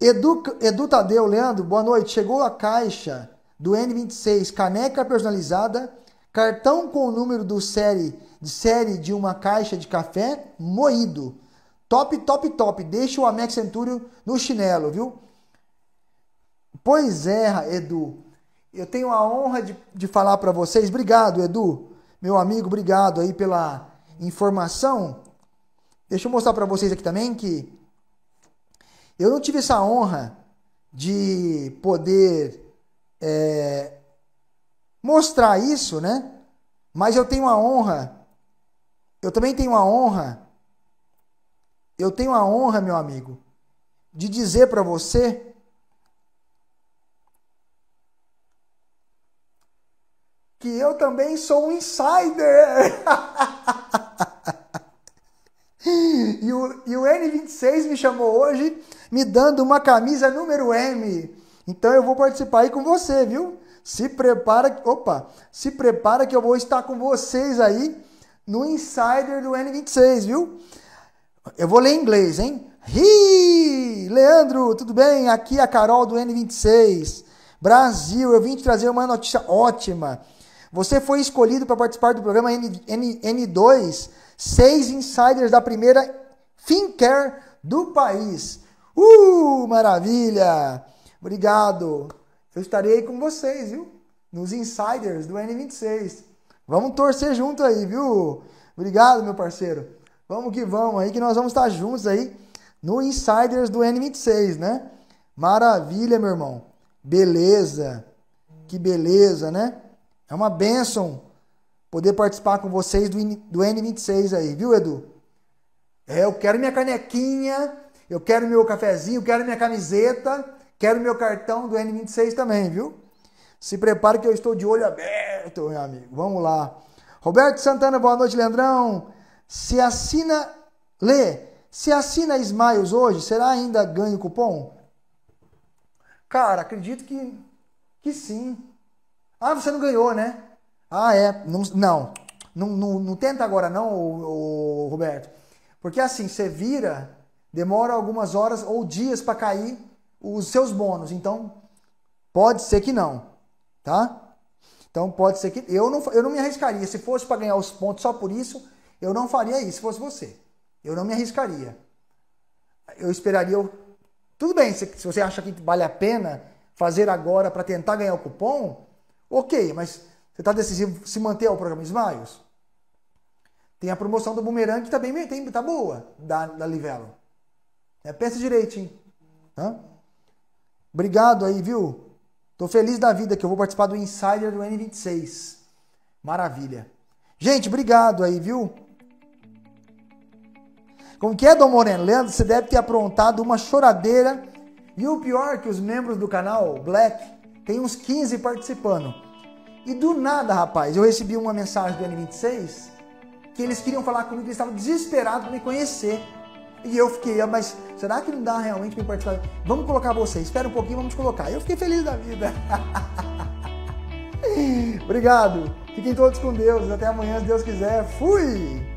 Edu, Edu Tadeu, Leandro, boa noite. Chegou a caixa do N26, caneca personalizada, cartão com o número do série, de série de uma caixa de café moído. Top, top, top. Deixa o Amex Centurion no chinelo, viu? Pois é, Edu. Eu tenho a honra de, de falar para vocês. Obrigado, Edu. Meu amigo, obrigado aí pela informação. Deixa eu mostrar para vocês aqui também que eu não tive essa honra de poder é, mostrar isso, né? Mas eu tenho a honra, eu também tenho a honra eu tenho a honra, meu amigo, de dizer para você que eu também sou um insider. [laughs] e, o, e o N26 me chamou hoje me dando uma camisa número M. Então eu vou participar aí com você, viu? Se prepara, opa, se prepara que eu vou estar com vocês aí no Insider do N26, viu? Eu vou ler em inglês, hein? Hi! Leandro, tudo bem? Aqui é a Carol do N26. Brasil, eu vim te trazer uma notícia ótima. Você foi escolhido para participar do programa N, N, N2, seis insiders da primeira Fincare do país. Uh, maravilha! Obrigado. Eu estarei com vocês, viu? Nos insiders do N26. Vamos torcer junto aí, viu? Obrigado, meu parceiro. Vamos que vamos aí, que nós vamos estar juntos aí no Insiders do N26, né? Maravilha, meu irmão. Beleza. Que beleza, né? É uma bênção poder participar com vocês do, do N26 aí, viu, Edu? É, eu quero minha canequinha, eu quero meu cafezinho, eu quero minha camiseta, quero meu cartão do N26 também, viu? Se prepare que eu estou de olho aberto, meu amigo. Vamos lá. Roberto Santana, boa noite, Leandrão. Se assina, lê, se assina Smiles hoje, será ainda ganho cupom? Cara, acredito que, que sim. Ah, você não ganhou, né? Ah, é. Não, não, não, não, não tenta agora não, ô, ô, Roberto. Porque assim, você vira, demora algumas horas ou dias para cair os seus bônus. Então, pode ser que não, tá? Então, pode ser que... Eu não, eu não me arriscaria. Se fosse para ganhar os pontos só por isso, eu não faria isso se fosse você. Eu não me arriscaria. Eu esperaria. Eu... Tudo bem, se, se você acha que vale a pena fazer agora para tentar ganhar o cupom, ok, mas você está decisivo se manter ao programa Smiles? Tem a promoção do Boomerang que tá, tá boa, da, da Livelo. É, pensa direitinho. Hã? Obrigado aí, viu? Tô feliz da vida que eu vou participar do Insider do N26. Maravilha. Gente, obrigado aí, viu? Como que é, Dom Moreno? Leandro, você deve ter aprontado uma choradeira. E o pior é que os membros do canal Black tem uns 15 participando. E do nada, rapaz, eu recebi uma mensagem do N26 que eles queriam falar comigo, eles estavam desesperados para me conhecer. E eu fiquei, ah, mas será que não dá realmente para participar? Vamos colocar vocês, espera um pouquinho, vamos colocar. Eu fiquei feliz da vida. [laughs] Obrigado. Fiquem todos com Deus. Até amanhã, se Deus quiser. Fui!